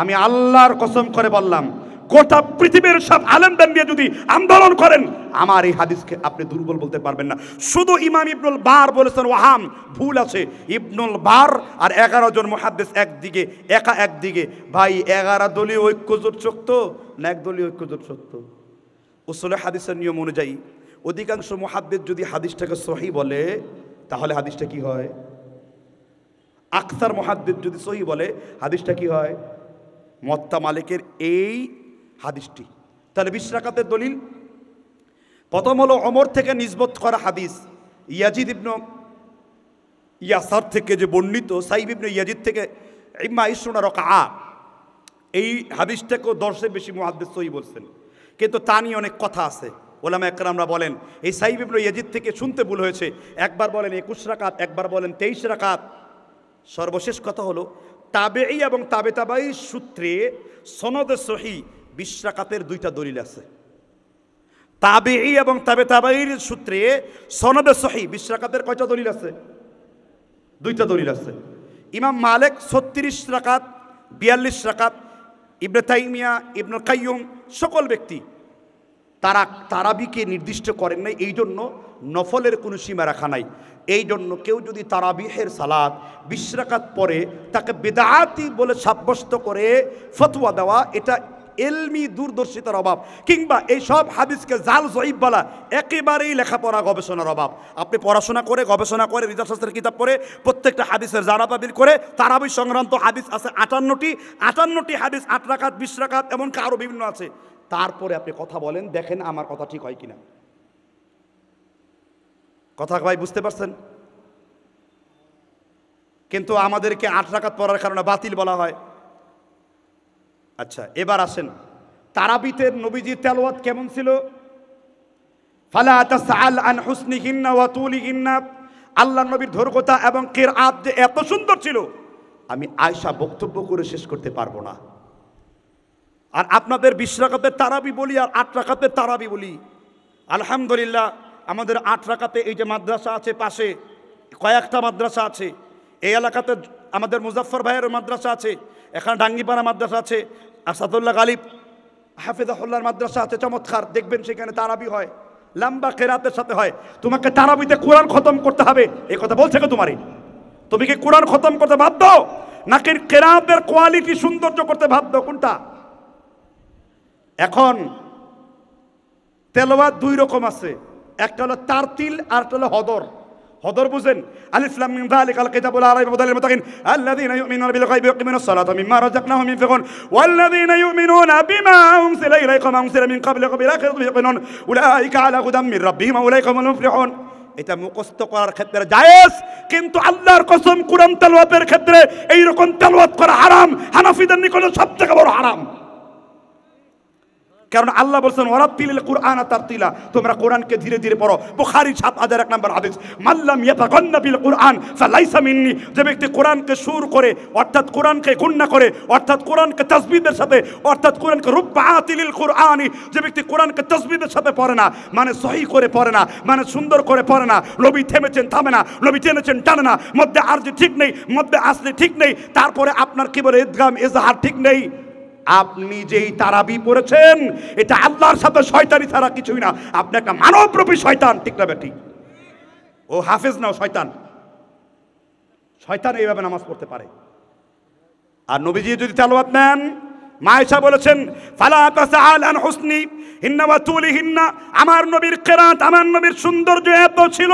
আমি আল্লাহর কসম করে বললাম গোটা পৃথিবীর সব আলেমদের নিয়ে যদি আন্দোলন করেন আমার এই হাদিসকে আপনি দুর্বল বলতে পারবেন না শুধু ইমাম ইবনুল বার বলেছেন ওয়াহাম ভুল আছে ইবনুল বার আর এগারো জন মহাদ্দেশ একদিকে একা একদিকে ভাই এগারো দলীয় ঐক্যজোট সত্য না একদলীয় ঐক্যজোট সত্য উসলে হাদিসের নিয়ম অনুযায়ী অধিকাংশ মহাদ্দেশ যদি হাদিসটাকে সহি বলে তাহলে হাদিসটা কি হয় আখতার মহাদ্দেশ যদি সহি বলে হাদিসটা কি হয় মত্তা মালিকের এই হাদিসটি তাহলে বিশ দলিল প্রথম হলো অমর থেকে নিজবত করা হাদিস ইয়াজিদ ইবন ইয়াসার থেকে যে বর্ণিত সাইব ইবন ইয়াজিদ থেকে ইম্মা ইসুনা রকা আ এই হাদিসটাকেও দর্শে বেশি মহাদ্দেশ সহি বলছেন কিন্তু তা নিয়ে অনেক কথা আছে ওলামা একরামরা বলেন এই সাইব ইবন ইয়াজিদ থেকে শুনতে ভুল হয়েছে একবার বলেন একুশ রাকাত একবার বলেন তেইশ রাকাত সর্বশেষ কথা হলো তাবেই এবং তাবে তাবাই সূত্রে সনদ সহি বিশ দুইটা দলিল আছে তাবে এবং তাবে তাবাইর সূত্রে সনদে সহি বিশ কয়টা দলিল আছে দুইটা দলিল আছে ইমাম মালেক ছত্রিশ রাকাত বিয়াল্লিশ রাকাত ইবনে তাইমিয়া ইবনে কাইয়ুম সকল ব্যক্তি তারা তারাবিকে নির্দিষ্ট করেন নাই এই জন্য নফলের কোনো সীমা রাখা নাই এই জন্য কেউ যদি তারাবিহের সালাদ বিশ্রাকাত পরে তাকে বেদাতি বলে সাব্যস্ত করে ফতুয়া দেওয়া এটা এলমি দূরদর্শিতার অভাব কিংবা এই সব হাদিসকে জাল জয়ীব বলা একেবারেই লেখাপড়া গবেষণার অভাব আপনি পড়াশোনা করে গবেষণা করে রিজার্সের কিতাব পড়ে প্রত্যেকটা হাদিসের জানাবাবির করে তারাবি সংক্রান্ত হাদিস আছে আটান্নটি আটান্নটি হাদিস আট রাখাত বিশ রাখাত এমনকি আরও বিভিন্ন আছে তারপরে আপনি কথা বলেন দেখেন আমার কথা ঠিক হয় কিনা কথা ভাই বুঝতে পারছেন কিন্তু আমাদেরকে আট রাখাত পড়ার কারণে বাতিল বলা হয় আচ্ছা এবার আসেন তারাবিতের নবীজির তেলাওয়াত কেমন ছিল ফালা আল আন হুসনিহিন্না ওয়া তুলিহিন্না আল্লাহ নবীর ধর্মতা এবং কের কিরাত যে এত সুন্দর ছিল আমি আয়সা বক্তব্য করে শেষ করতে পারবো না আর আপনাদের বিশ তারাবি বলি আর আট রাকাতের তারাবি বলি আলহামদুলিল্লাহ আমাদের আট রাকাতে এই যে মাদ্রাসা আছে পাশে কয়েকটা মাদ্রাসা আছে এই এলাকাতে আমাদের মুজাফর ভাইয়ের মাদ্রাসা আছে এখানে ডাঙ্গিপাড়া মাদ্রাসা আছে আসাদুল্লাহ গালিব হাফিজাহুল্লাহর মাদ্রাসা আছে চমৎকার দেখবেন সেখানে তারাবি হয় লাম্বা কেরাতের সাথে হয় তোমাকে তারাবিতে কোরআন খতম করতে হবে এই কথা বলছে কে তোমারই তুমি কি কোরআন খতম করতে বাধ্য নাকি কেরাতের কোয়ালিটি সৌন্দর্য করতে বাধ্য কোনটা এখন তেলোয়ার দুই রকম আছে একটা হলো তারতিল আর একটা হলো হদর وضرب زن ألف لم من ذلك الكتاب لا ريب هدى المتقين الذين يؤمنون بالغيب ويقيمون الصلاة مما رزقناهم ينفقون والذين يؤمنون بما أنزل إليك وما أنزل من قبلكم بالآخرة يوقنون أولئك على هدى من ربهم أولئك هم المفلحون এটা মুখস্থ করার ক্ষেত্রে জায়েজ কিন্তু আল্লাহর কসম কুরআন তেলাওয়াতের ক্ষেত্রে এই রকম তেলাওয়াত করা হারাম হানাফিদের নিকটে সব থেকে বড় হারাম কারণ আল্লাহ বলছেন ওরাত্তিল কোরআন তারতিলা তোমরা কোরআনকে ধীরে ধীরে পড়ো বুখারী ছাপ আদার এক নম্বর হাদিস মাল্লাম বিল কোরআন ফালাইসা মিন্নি যে ব্যক্তি কোরআনকে সুর করে অর্থাৎ কোরআনকে গুন্না করে অর্থাৎ কোরআনকে তাসবীহের সাথে অর্থাৎ কোরআনকে রুব্বাতিলিল কোরআনি যে ব্যক্তি কোরআনকে তাসবীহের সাথে পড়ে না মানে সহি করে পড়ে না মানে সুন্দর করে পড়ে না নবী থেমেছেন থামে না নবী টেনেছেন টানে না মধ্যে আরজি ঠিক নেই মধ্যে আসলে ঠিক নেই তারপরে আপনার কি বলে ইদগাম এজাহার ঠিক নেই আপনি যেই তারাবি পড়েছেন এটা আল্লাহর সাথে শয়তানি ছাড়া কিছুই না আপনি একটা মানবরূপী শয়তান ঠিক না ঠিক ও হাফেজ নাও শয়তান শয়তান এইভাবে নামাজ পড়তে পারে আর নবীজি যদি তালোয়াত নেন মায়েশা বলেছেন ফালা আন হুসনি হিন্না বা তুলি হিন্না আমার নবীর কেরাত আমার নবীর সৌন্দর্য এত ছিল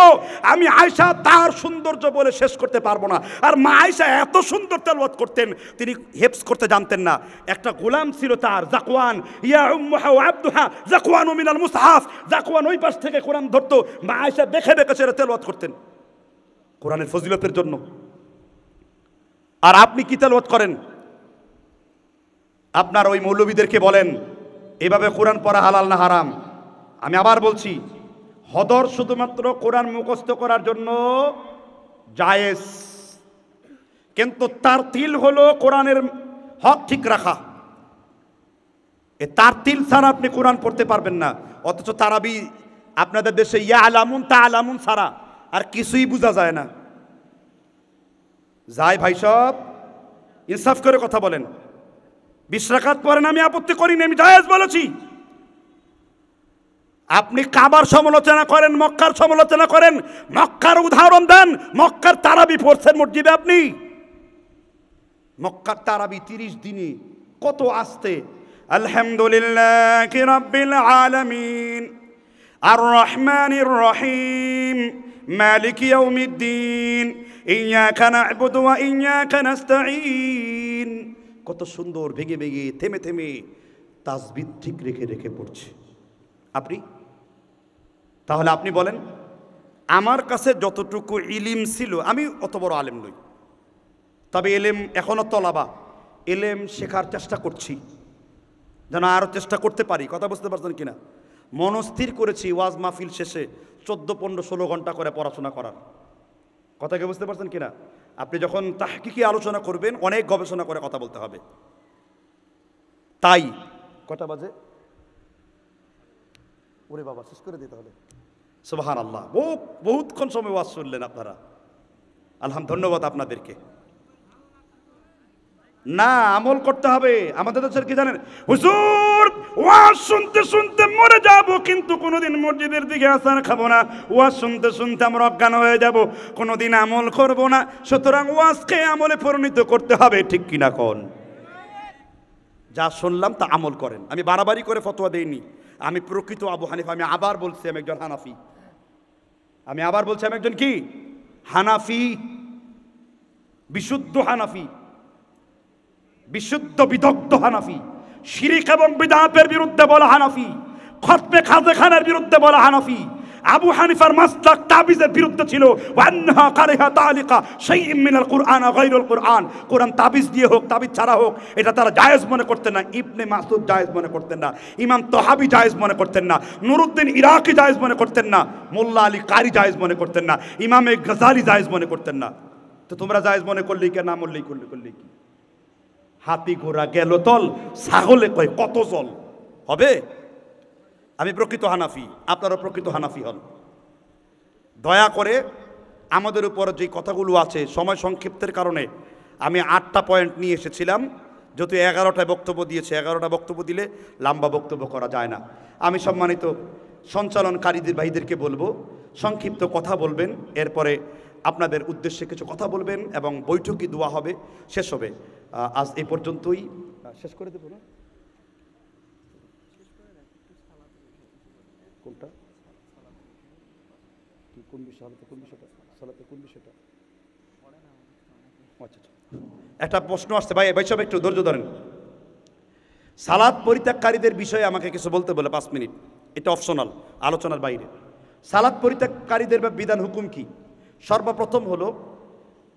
আমি আয়সা তার সৌন্দর্য বলে শেষ করতে পারবো না আর মা আয়সা এত সুন্দর তেলওয়াত করতেন তিনি হেপস করতে জানতেন না একটা গোলাম ছিল তার জাকওয়ান ইয়া উম্মুহা আব্দুহা জাকওয়ান মিনাল মুসাহাফ জাকওয়ান ওই পাশ থেকে কোরআন ধরতো মা আয়সা দেখে দেখে সেটা তেলওয়াত করতেন কোরআনের ফজিলতের জন্য আর আপনি কি তেলওয়াত করেন আপনার ওই মৌলবীদেরকে বলেন এভাবে কোরআন পড়া হালাল না হারাম আমি আবার বলছি হদর শুধুমাত্র কোরআন মুখস্থ করার জন্য জায়েজ কিন্তু তার তিল হলো কোরআনের হক ঠিক রাখা এ তার তিল ছাড়া আপনি কোরআন পড়তে পারবেন না অথচ তারাবি আপনাদের দেশে ইয়া আলামুন তা আলামুন ছাড়া আর কিছুই বোঝা যায় না যায় ভাই সব ইনসাফ করে কথা বলেন বিশ্রাকাত পরেন আমি আপত্তি করিনি আমি জায়েজ বলেছি আপনি কাবার সমালোচনা করেন মক্কার সমালোচনা করেন মক্কার উদাহরণ দেন মক্কার তারাবি পড়ছেন মসজিদে আপনি মক্কার তারাবি তিরিশ দিনে কত আসতে আলহামদুলিল্লাহ রব্বিল আর রহমানির রহিম মালিক ইয়াউমিদ্দিন ইয়াকা না'বুদু ওয়া ইয়াকা কত সুন্দর ভেঙে ভেঙে থেমে থেমে তাজবিদ ঠিক রেখে রেখে পড়ছে আপনি তাহলে আপনি বলেন আমার কাছে যতটুকু ইলিম ছিল আমি অত বড় আলেম নই তবে এলেম এখনও তলাবা এলেম শেখার চেষ্টা করছি যেন আরও চেষ্টা করতে পারি কথা বুঝতে পারছেন কিনা মনস্থির করেছি ওয়াজ মাহফিল শেষে চোদ্দো পনেরো ষোলো ঘন্টা করে পড়াশোনা করার কথাকে বুঝতে পারছেন কিনা আপনি যখন তাহকিকি আলোচনা করবেন অনেক গবেষণা করে কথা বলতে হবে তাই কটা বাজে ওরে বাবা শেষ করে দিতে হবে সোহান আল্লাহ বহু বহুতক্ষণ সময় ওয়াজ শুনলেন আপনারা আলহাম ধন্যবাদ আপনাদেরকে না আমল করতে হবে আমাদের দেশের কি জানেন হুসুর ওয়াজ শুনতে শুনতে মরে যাব কিন্তু কোনোদিন মসজিদের দিকে আসার খাবো না ওয়াজ শুনতে শুনতে আমরা অজ্ঞান হয়ে যাব কোনোদিন আমল করব না সুতরাং ওয়াজকে আমলে পরিণত করতে হবে ঠিক কিনা কোন যা শুনলাম তা আমল করেন আমি বাড়াবাড়ি করে ফতোয়া দেইনি আমি প্রকৃত আবু হানিফা আমি আবার বলছি আমি একজন হানাফি আমি আবার বলছি আমি একজন কি হানাফি বিশুদ্ধ হানাফি বিশুদ্ধ বিদগ্ধ হানাফি শিরিক এবং বিদাহাতের বিরুদ্ধে বলা হানাফি খতমে খাজে খানের বিরুদ্ধে বলা হানাফি আবু হানিফার মাস্তাক তাবিজের বিরুদ্ধে ছিল ওয়ান্না কারেহা তালিকা সেই ইমিনাল কুরআন গাইরুল কুরআন তাবিজ দিয়ে হোক তাবিজ ছাড়া হোক এটা তারা জায়েজ মনে করতেন না ইবনে মাসুদ জায়েজ মনে করতেন না ইমাম তহাবি জায়েজ মনে করতেন না নুরুদ্দিন ইরাকি জায়েজ মনে করতেন না মোল্লা আলী কারি জায়েজ মনে করতেন না ইমামে গজালি জায়েজ মনে করতেন না তো তোমরা জায়েজ মনে করলেই কে না মরলেই করলি করলেই কি হাতি ঘোড়া গেল তল ছাগলে কয় কত জল হবে আমি প্রকৃত হানাফি আপনারা প্রকৃত হানাফি হন দয়া করে আমাদের উপর যে কথাগুলো আছে সময় সংক্ষিপ্তের কারণে আমি আটটা পয়েন্ট নিয়ে এসেছিলাম যেহেতু এগারোটায় বক্তব্য দিয়েছে এগারোটা বক্তব্য দিলে লম্বা বক্তব্য করা যায় না আমি সম্মানিত সঞ্চালনকারীদের ভাইদেরকে বলবো সংক্ষিপ্ত কথা বলবেন এরপরে আপনাদের উদ্দেশ্যে কিছু কথা বলবেন এবং বৈঠকই দোয়া হবে শেষ হবে আজ এই পর্যন্তই শেষ করে দেবো না কোনটা কোন কোন বিষয়টা কোন বিষয়টা আচ্ছা, আচ্ছা একটা প্রশ্ন আসছে ভাই ভাই সব একটু ধৈর্য ধরেন সালাদ পরিত্যাগকারীদের বিষয়ে আমাকে কিছু বলতে বলে পাঁচ মিনিট এটা অপশনাল আলোচনার বাইরে সালাদ পরিত্যাগকারীদের বা বিধান হুকুম কী সর্বপ্রথম হলো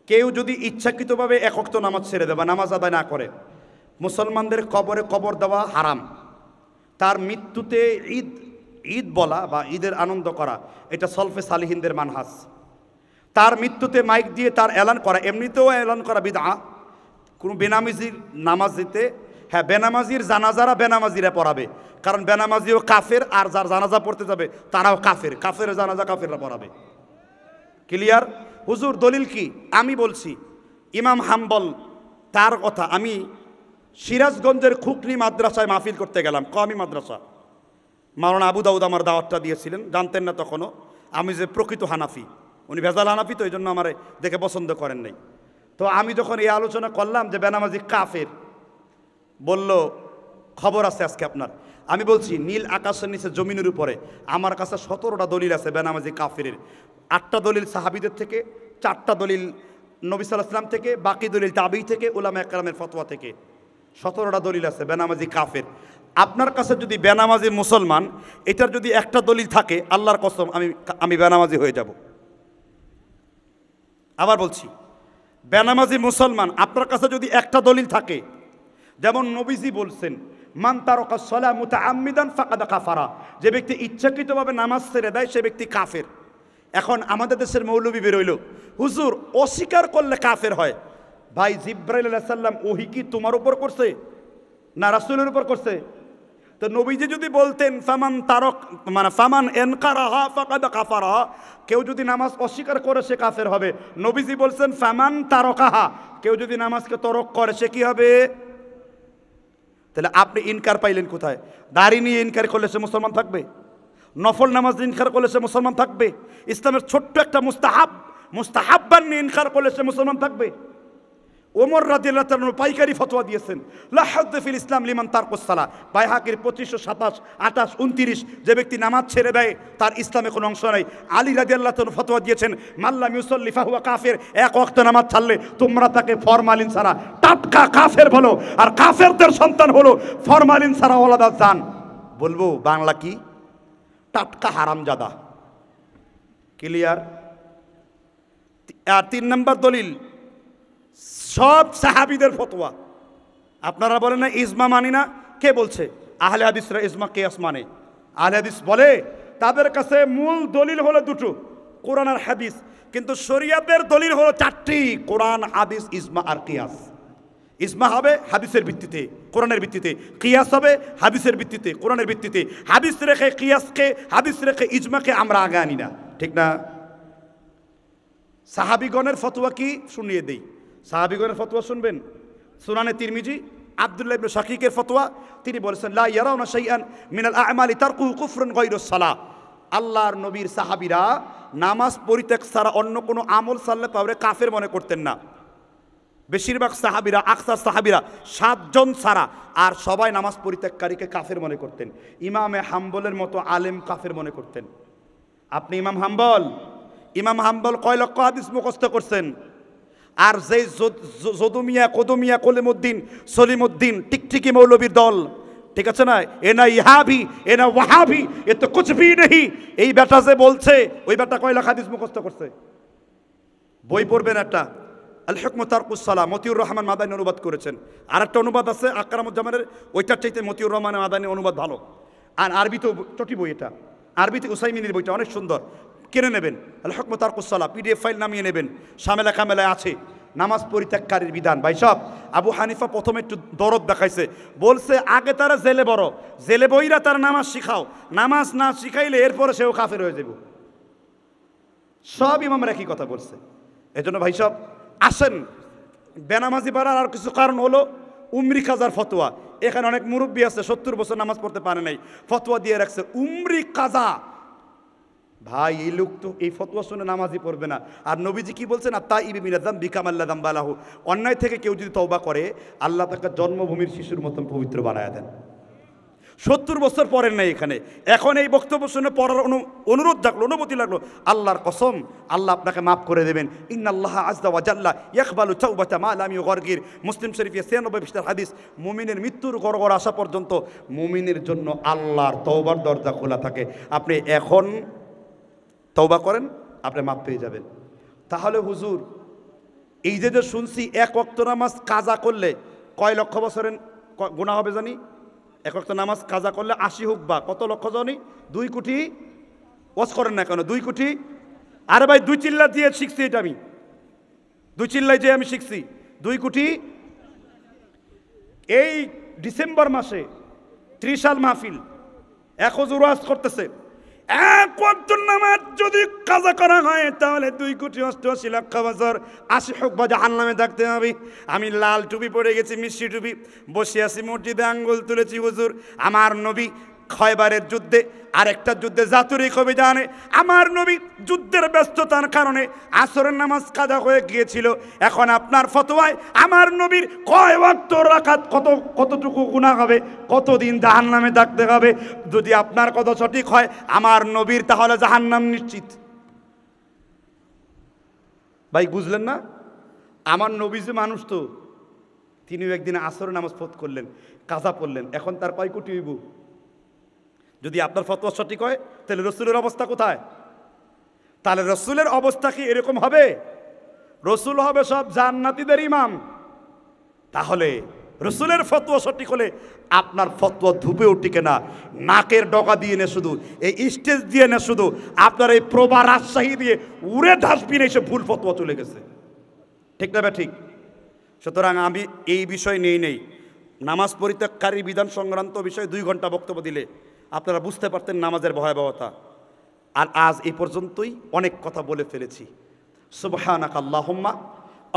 কেউ যদি ইচ্ছাকৃতভাবে একক তো নামাজ ছেড়ে দেবে নামাজ আদায় না করে মুসলমানদের কবরে কবর দেওয়া হারাম তার মৃত্যুতে ঈদ ঈদ বলা বা ঈদের আনন্দ করা এটা সলফে সালিহিনদের মানহাস তার মৃত্যুতে মাইক দিয়ে তার এলান করা এমনিতেও এলান করা বিদা কোনো বেনামাজির নামাজ দিতে হ্যাঁ বেনামাজির জানাজারা বেনামাজিরা পড়াবে কারণ বেনামাজিও কাফের আর যার জানাজা পড়তে যাবে তারাও কাফের কাফের জানাজা কাফেররা পড়াবে ক্লিয়ার হুজুর দলিল কি আমি বলছি ইমাম হাম্বল তার কথা আমি সিরাজগঞ্জের খুকনি মাদ্রাসায় মাহফিল করতে গেলাম কমি মাদ্রাসা মারণ আবু দাউদ আমার দাওয়াতটা দিয়েছিলেন জানতেন না তখনও আমি যে প্রকৃত হানাফি উনি ভেজাল হানাফি তো এই জন্য আমার দেখে পছন্দ করেন নাই তো আমি যখন এই আলোচনা করলাম যে বেনামাজি কাফের বলল খবর আছে আজকে আপনার আমি বলছি নীল আকাশের নিচে জমিনের উপরে আমার কাছে সতেরোটা দলিল আছে বেনামাজি কাফের আটটা দলিল সাহাবিদের থেকে চারটা দলিল নবী সাল্লাহাম থেকে বাকি দলিল তাবি থেকে উলামা একরামের ফতোয়া থেকে সতেরোটা দলিল আছে বেনামাজি কাফের আপনার কাছে যদি বেনামাজি মুসলমান এটার যদি একটা দলিল থাকে আল্লাহর কসম আমি আমি বেনামাজি হয়ে যাব আবার বলছি বেনামাজি মুসলমান আপনার কাছে যদি একটা দলিল থাকে যেমন নবীজি বলছেন মান তারকা সলা মুতা আমিদান ফাঁকা কাফারা যে ব্যক্তি ইচ্ছাকৃতভাবে নামাজ ছেড়ে দেয় সে ব্যক্তি কাফের এখন আমাদের দেশের মৌলবি বেরোইল হুজুর অস্বীকার করলে কাফের হয় ভাই জিব্রাইল সাল্লাম ওহি কি তোমার উপর করছে না রাসুলের উপর করছে তো নবীজি যদি বলতেন ফামান তারক মানে ফামান এনকার কাফার হ কেউ যদি নামাজ অস্বীকার করে সে কাফের হবে নবীজি বলছেন ফামান তারকাহা কেউ যদি নামাজকে তরক করে সে কি হবে তাহলে আপনি ইনকার পাইলেন কোথায় দাঁড়িয়ে নিয়ে ইনকার করলে সে মুসলমান থাকবে নফল নামাজ ইনকার করলে সে মুসলমান থাকবে ইসলামের ছোট্ট একটা মুস্তাহাব মুস্তাহাব্বান নিয়ে ইনকার করলে সে মুসলমান থাকবে ওমর রাদিল্লাহ তালন পাইকারি ফতোয়া দিয়েছেন লাহাদফিল ইসলাম লিমান তার কোসালা বাইহাকির পঁচিশশো সাতাশ আঠাশ উনতিরিশ যে ব্যক্তি নামাজ ছেড়ে দেয় তার ইসলামে কোনো অংশ নাই আলী আল্লাহ তালন ফতোয়া দিয়েছেন মাল্লা মিউসল্লিফা হুয়া কাফের এক অক্ত নামাজ ছাড়লে তোমরা তাকে ফরমালিন ছাড়া টাটকা কাফের বলো আর কাফেরদের সন্তান হলো ফরমালিন ছাড়া ওলাদা চান বলবো বাংলা কি টাটকা হারামজাদা ক্লিয়ার আর তিন নম্বর দলিল সব সাহাবিদের ফতোয়া আপনারা বলেন না ইজমা মানি না কে বলছে আহলে হাদিসরা ইজমা কে আসমানে আহলে হাদিস বলে তাদের কাছে মূল দলিল হলো দুটো কোরআন আর হাদিস কিন্তু শরিয়াতের দলিল হলো চারটি কোরআন হাদিস ইজমা আর কিয়াস ইসমা হবে হাদিসের ভিত্তিতে কোরআনের ভিত্তিতে কিয়াস হবে হাদিসের ভিত্তিতে কোরআনের ভিত্তিতে হাদিস রেখে কিয়াসকে হাদিস রেখে ইজমাকে আমরা আগে আনি না ঠিক না সাহাবিগণের ফতোয়া কি শুনিয়ে দেই সাহাবিগণের ফতোয়া শুনবেন সুনানে তিরমিজি আবদুল্লাহ ইবনে শাকিকের ফতোয়া তিনি বলেছেন লা ইয়ারাউনা শাইআন মিনাল আমালি তারকু কুফরুন গায়রুস সালাহ আল্লাহর নবীর সাহাবিরা নামাজ পরিত্যাগ ছাড়া অন্য কোনো আমল সাল্লে পাবরে কাফের মনে করতেন না বেশিরভাগ সাহাবিরা আকসার সাহাবিরা সাতজন ছাড়া আর সবাই নামাজ পরিত্যাগকারীকে কাফের মনে করতেন ইমামে হাম্বলের মতো আলেম কাফের মনে করতেন আপনি ইমাম হাম্বল ইমাম হাম্বল কয় লক্ষ হাদিস মুখস্থ করছেন আর যে যদুমিয়া কদুমিয়া কলিমুদ্দিন সলিমুদ্দিন টিকটিকি মৌলবীর দল ঠিক আছে না এ না ইহাবি এ না ওয়াহাবি এ তো কুচবি ভি নেই এই বেটা যে বলছে ওই বেটা লক্ষ হাদিস মুখস্থ করছে বই পড়বেন একটা আল হেকমতার কুসালা মতিউর রহমান মাদানী অনুবাদ করেছেন আর একটা অনুবাদ আছে আকরামুজ্জামানের ওইটার চাইতে মতিউর রহমানের মাদানী অনুবাদ ভালো আর আরবি তো চটি বই এটা আরবি তো উসাইমিনের বইটা অনেক সুন্দর কিনে নেবেন আল হেকমতার কুসালা পিডিএফ ফাইল নামিয়ে নেবেন সামেলা কামেলায় আছে নামাজ পরিত্যাগকারীর বিধান ভাই সব আবু হানিফা প্রথমে একটু দরদ দেখাইছে বলছে আগে তারা জেলে বড় জেলে বইরা তার নামাজ শিখাও নামাজ না শিখাইলে এরপরে সেও কাফের হয়ে যাব সব ইমামরা একই কথা বলছে এজন্য ভাই সব আসেন বেনামাজি পড়ার আর কিছু কারণ হলো উমরি কাজার ফতোয়া এখানে অনেক মুরব্বী আছে সত্তর বছর নামাজ পড়তে পারে নাই ফতোয়া দিয়ে রাখছে উমরি কাজা ভাই এই লোক তো এই ফতোয়া শুনে নামাজই পড়বে না আর নবীজি কি বলছেন আর তাই মিনাদাম বিকাম আল্লাহ দাম বালাহু অন্যায় থেকে কেউ যদি তওবা করে আল্লাহ তাকে জন্মভূমির শিশুর মতন পবিত্র বানায় দেন সত্তর বছর পরেন নাই এখানে এখন এই বক্তব্য শুনে পড়ার অনুরোধ থাকলো অনুমতি লাগলো আল্লাহর কসম আল্লাহ আপনাকে মাফ করে দেবেন ইন্নাল্লাহ আজদা ওয়াজাল্লা ইকবালু চৌবাতা মা আলামি গর্গির মুসলিম শরীফ ছিয়ানব্বই পৃষ্ঠার হাদিস মুমিনের মৃত্যুর গড়গর আসা পর্যন্ত মুমিনের জন্য আল্লাহর তৌবার দরজা খোলা থাকে আপনি এখন তৌবা করেন আপনি মাফ পেয়ে যাবেন তাহলে হুজুর এই যে যে শুনছি এক অক্ত নামাজ কাজা করলে কয় লক্ষ বছরের গুণা হবে জানি এক একটা নামাজ কাজা করলে আশি হোক বা কত লক্ষ জনই দুই কোটি ওয়াজ করেন না কেন দুই কোটি আরে ভাই দুই চিল্লা দিয়ে শিখছি এটা আমি দুই চিল্লাই যে আমি শিখছি দুই কোটি এই ডিসেম্বর মাসে ত্রিশাল মাহফিল এক ওয়াজ করতেছে এক নামাজ যদি কাজা করা হয় তাহলে দুই কোটি অষ্টআশি লক্ষ বছর আশি হোক বা জাহান নামে থাকতে হবে আমি লাল টুপি পরে গেছি মিষ্টি টুপি বসে আছি মসজিদে আঙ্গুল তুলেছি হুজুর আমার নবী খয়বারের যুদ্ধে আরেকটা যুদ্ধে জাতুরি কবি জানে আমার নবী যুদ্ধের ব্যস্ততার কারণে আসরের নামাজ কাদা হয়ে গিয়েছিল এখন আপনার ফতোয়ায় আমার নবীর কয় ওয়াক্ত রাখাত কত কতটুকু গুণা হবে কতদিন জাহান নামে ডাকতে হবে যদি আপনার কথা সঠিক হয় আমার নবীর তাহলে জাহান নাম নিশ্চিত ভাই বুঝলেন না আমার নবী যে মানুষ তো তিনিও একদিন আসর নামাজ ফোত করলেন কাজা পড়লেন এখন তার পাই কুটি হইব যদি আপনার ফতোয়া সঠিক হয় তাহলে রসুলের অবস্থা কোথায় তাহলে রসুলের অবস্থা কি এরকম হবে রসুল হবে সব জান্নাতিদের ইমাম তাহলে রসুলের ফতোয়া সঠিক হলে আপনার ফতোয়া ধুপেও টিকে না নাকের ডগা দিয়ে নে শুধু এই স্টেজ দিয়ে নে শুধু আপনার এই প্রবা রাজশাহী দিয়ে উড়ে ডাস্টবিনে এসে ভুল ফতোয়া চলে গেছে ঠিক না ঠিক সুতরাং আমি এই বিষয় নেই নেই নামাজ পরিত্যাগকারী বিধান সংক্রান্ত বিষয়ে দুই ঘন্টা বক্তব্য দিলে আপনারা বুঝতে পারতেন নামাজের ভয়াবহতা আর আজ এই পর্যন্তই অনেক কথা বলে ফেলেছি সুবহানাক আল্লাহুম্মা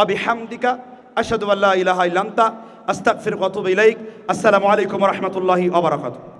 অবিহামদিকা আশহাদু আল্লাহ ইলাহা ইল্লান্তা আস্তাগফিরুকা ওয়া আতুবু ইলাইক আসসালামু আলাইকুম ওয়া রাহমাতুল্লাহি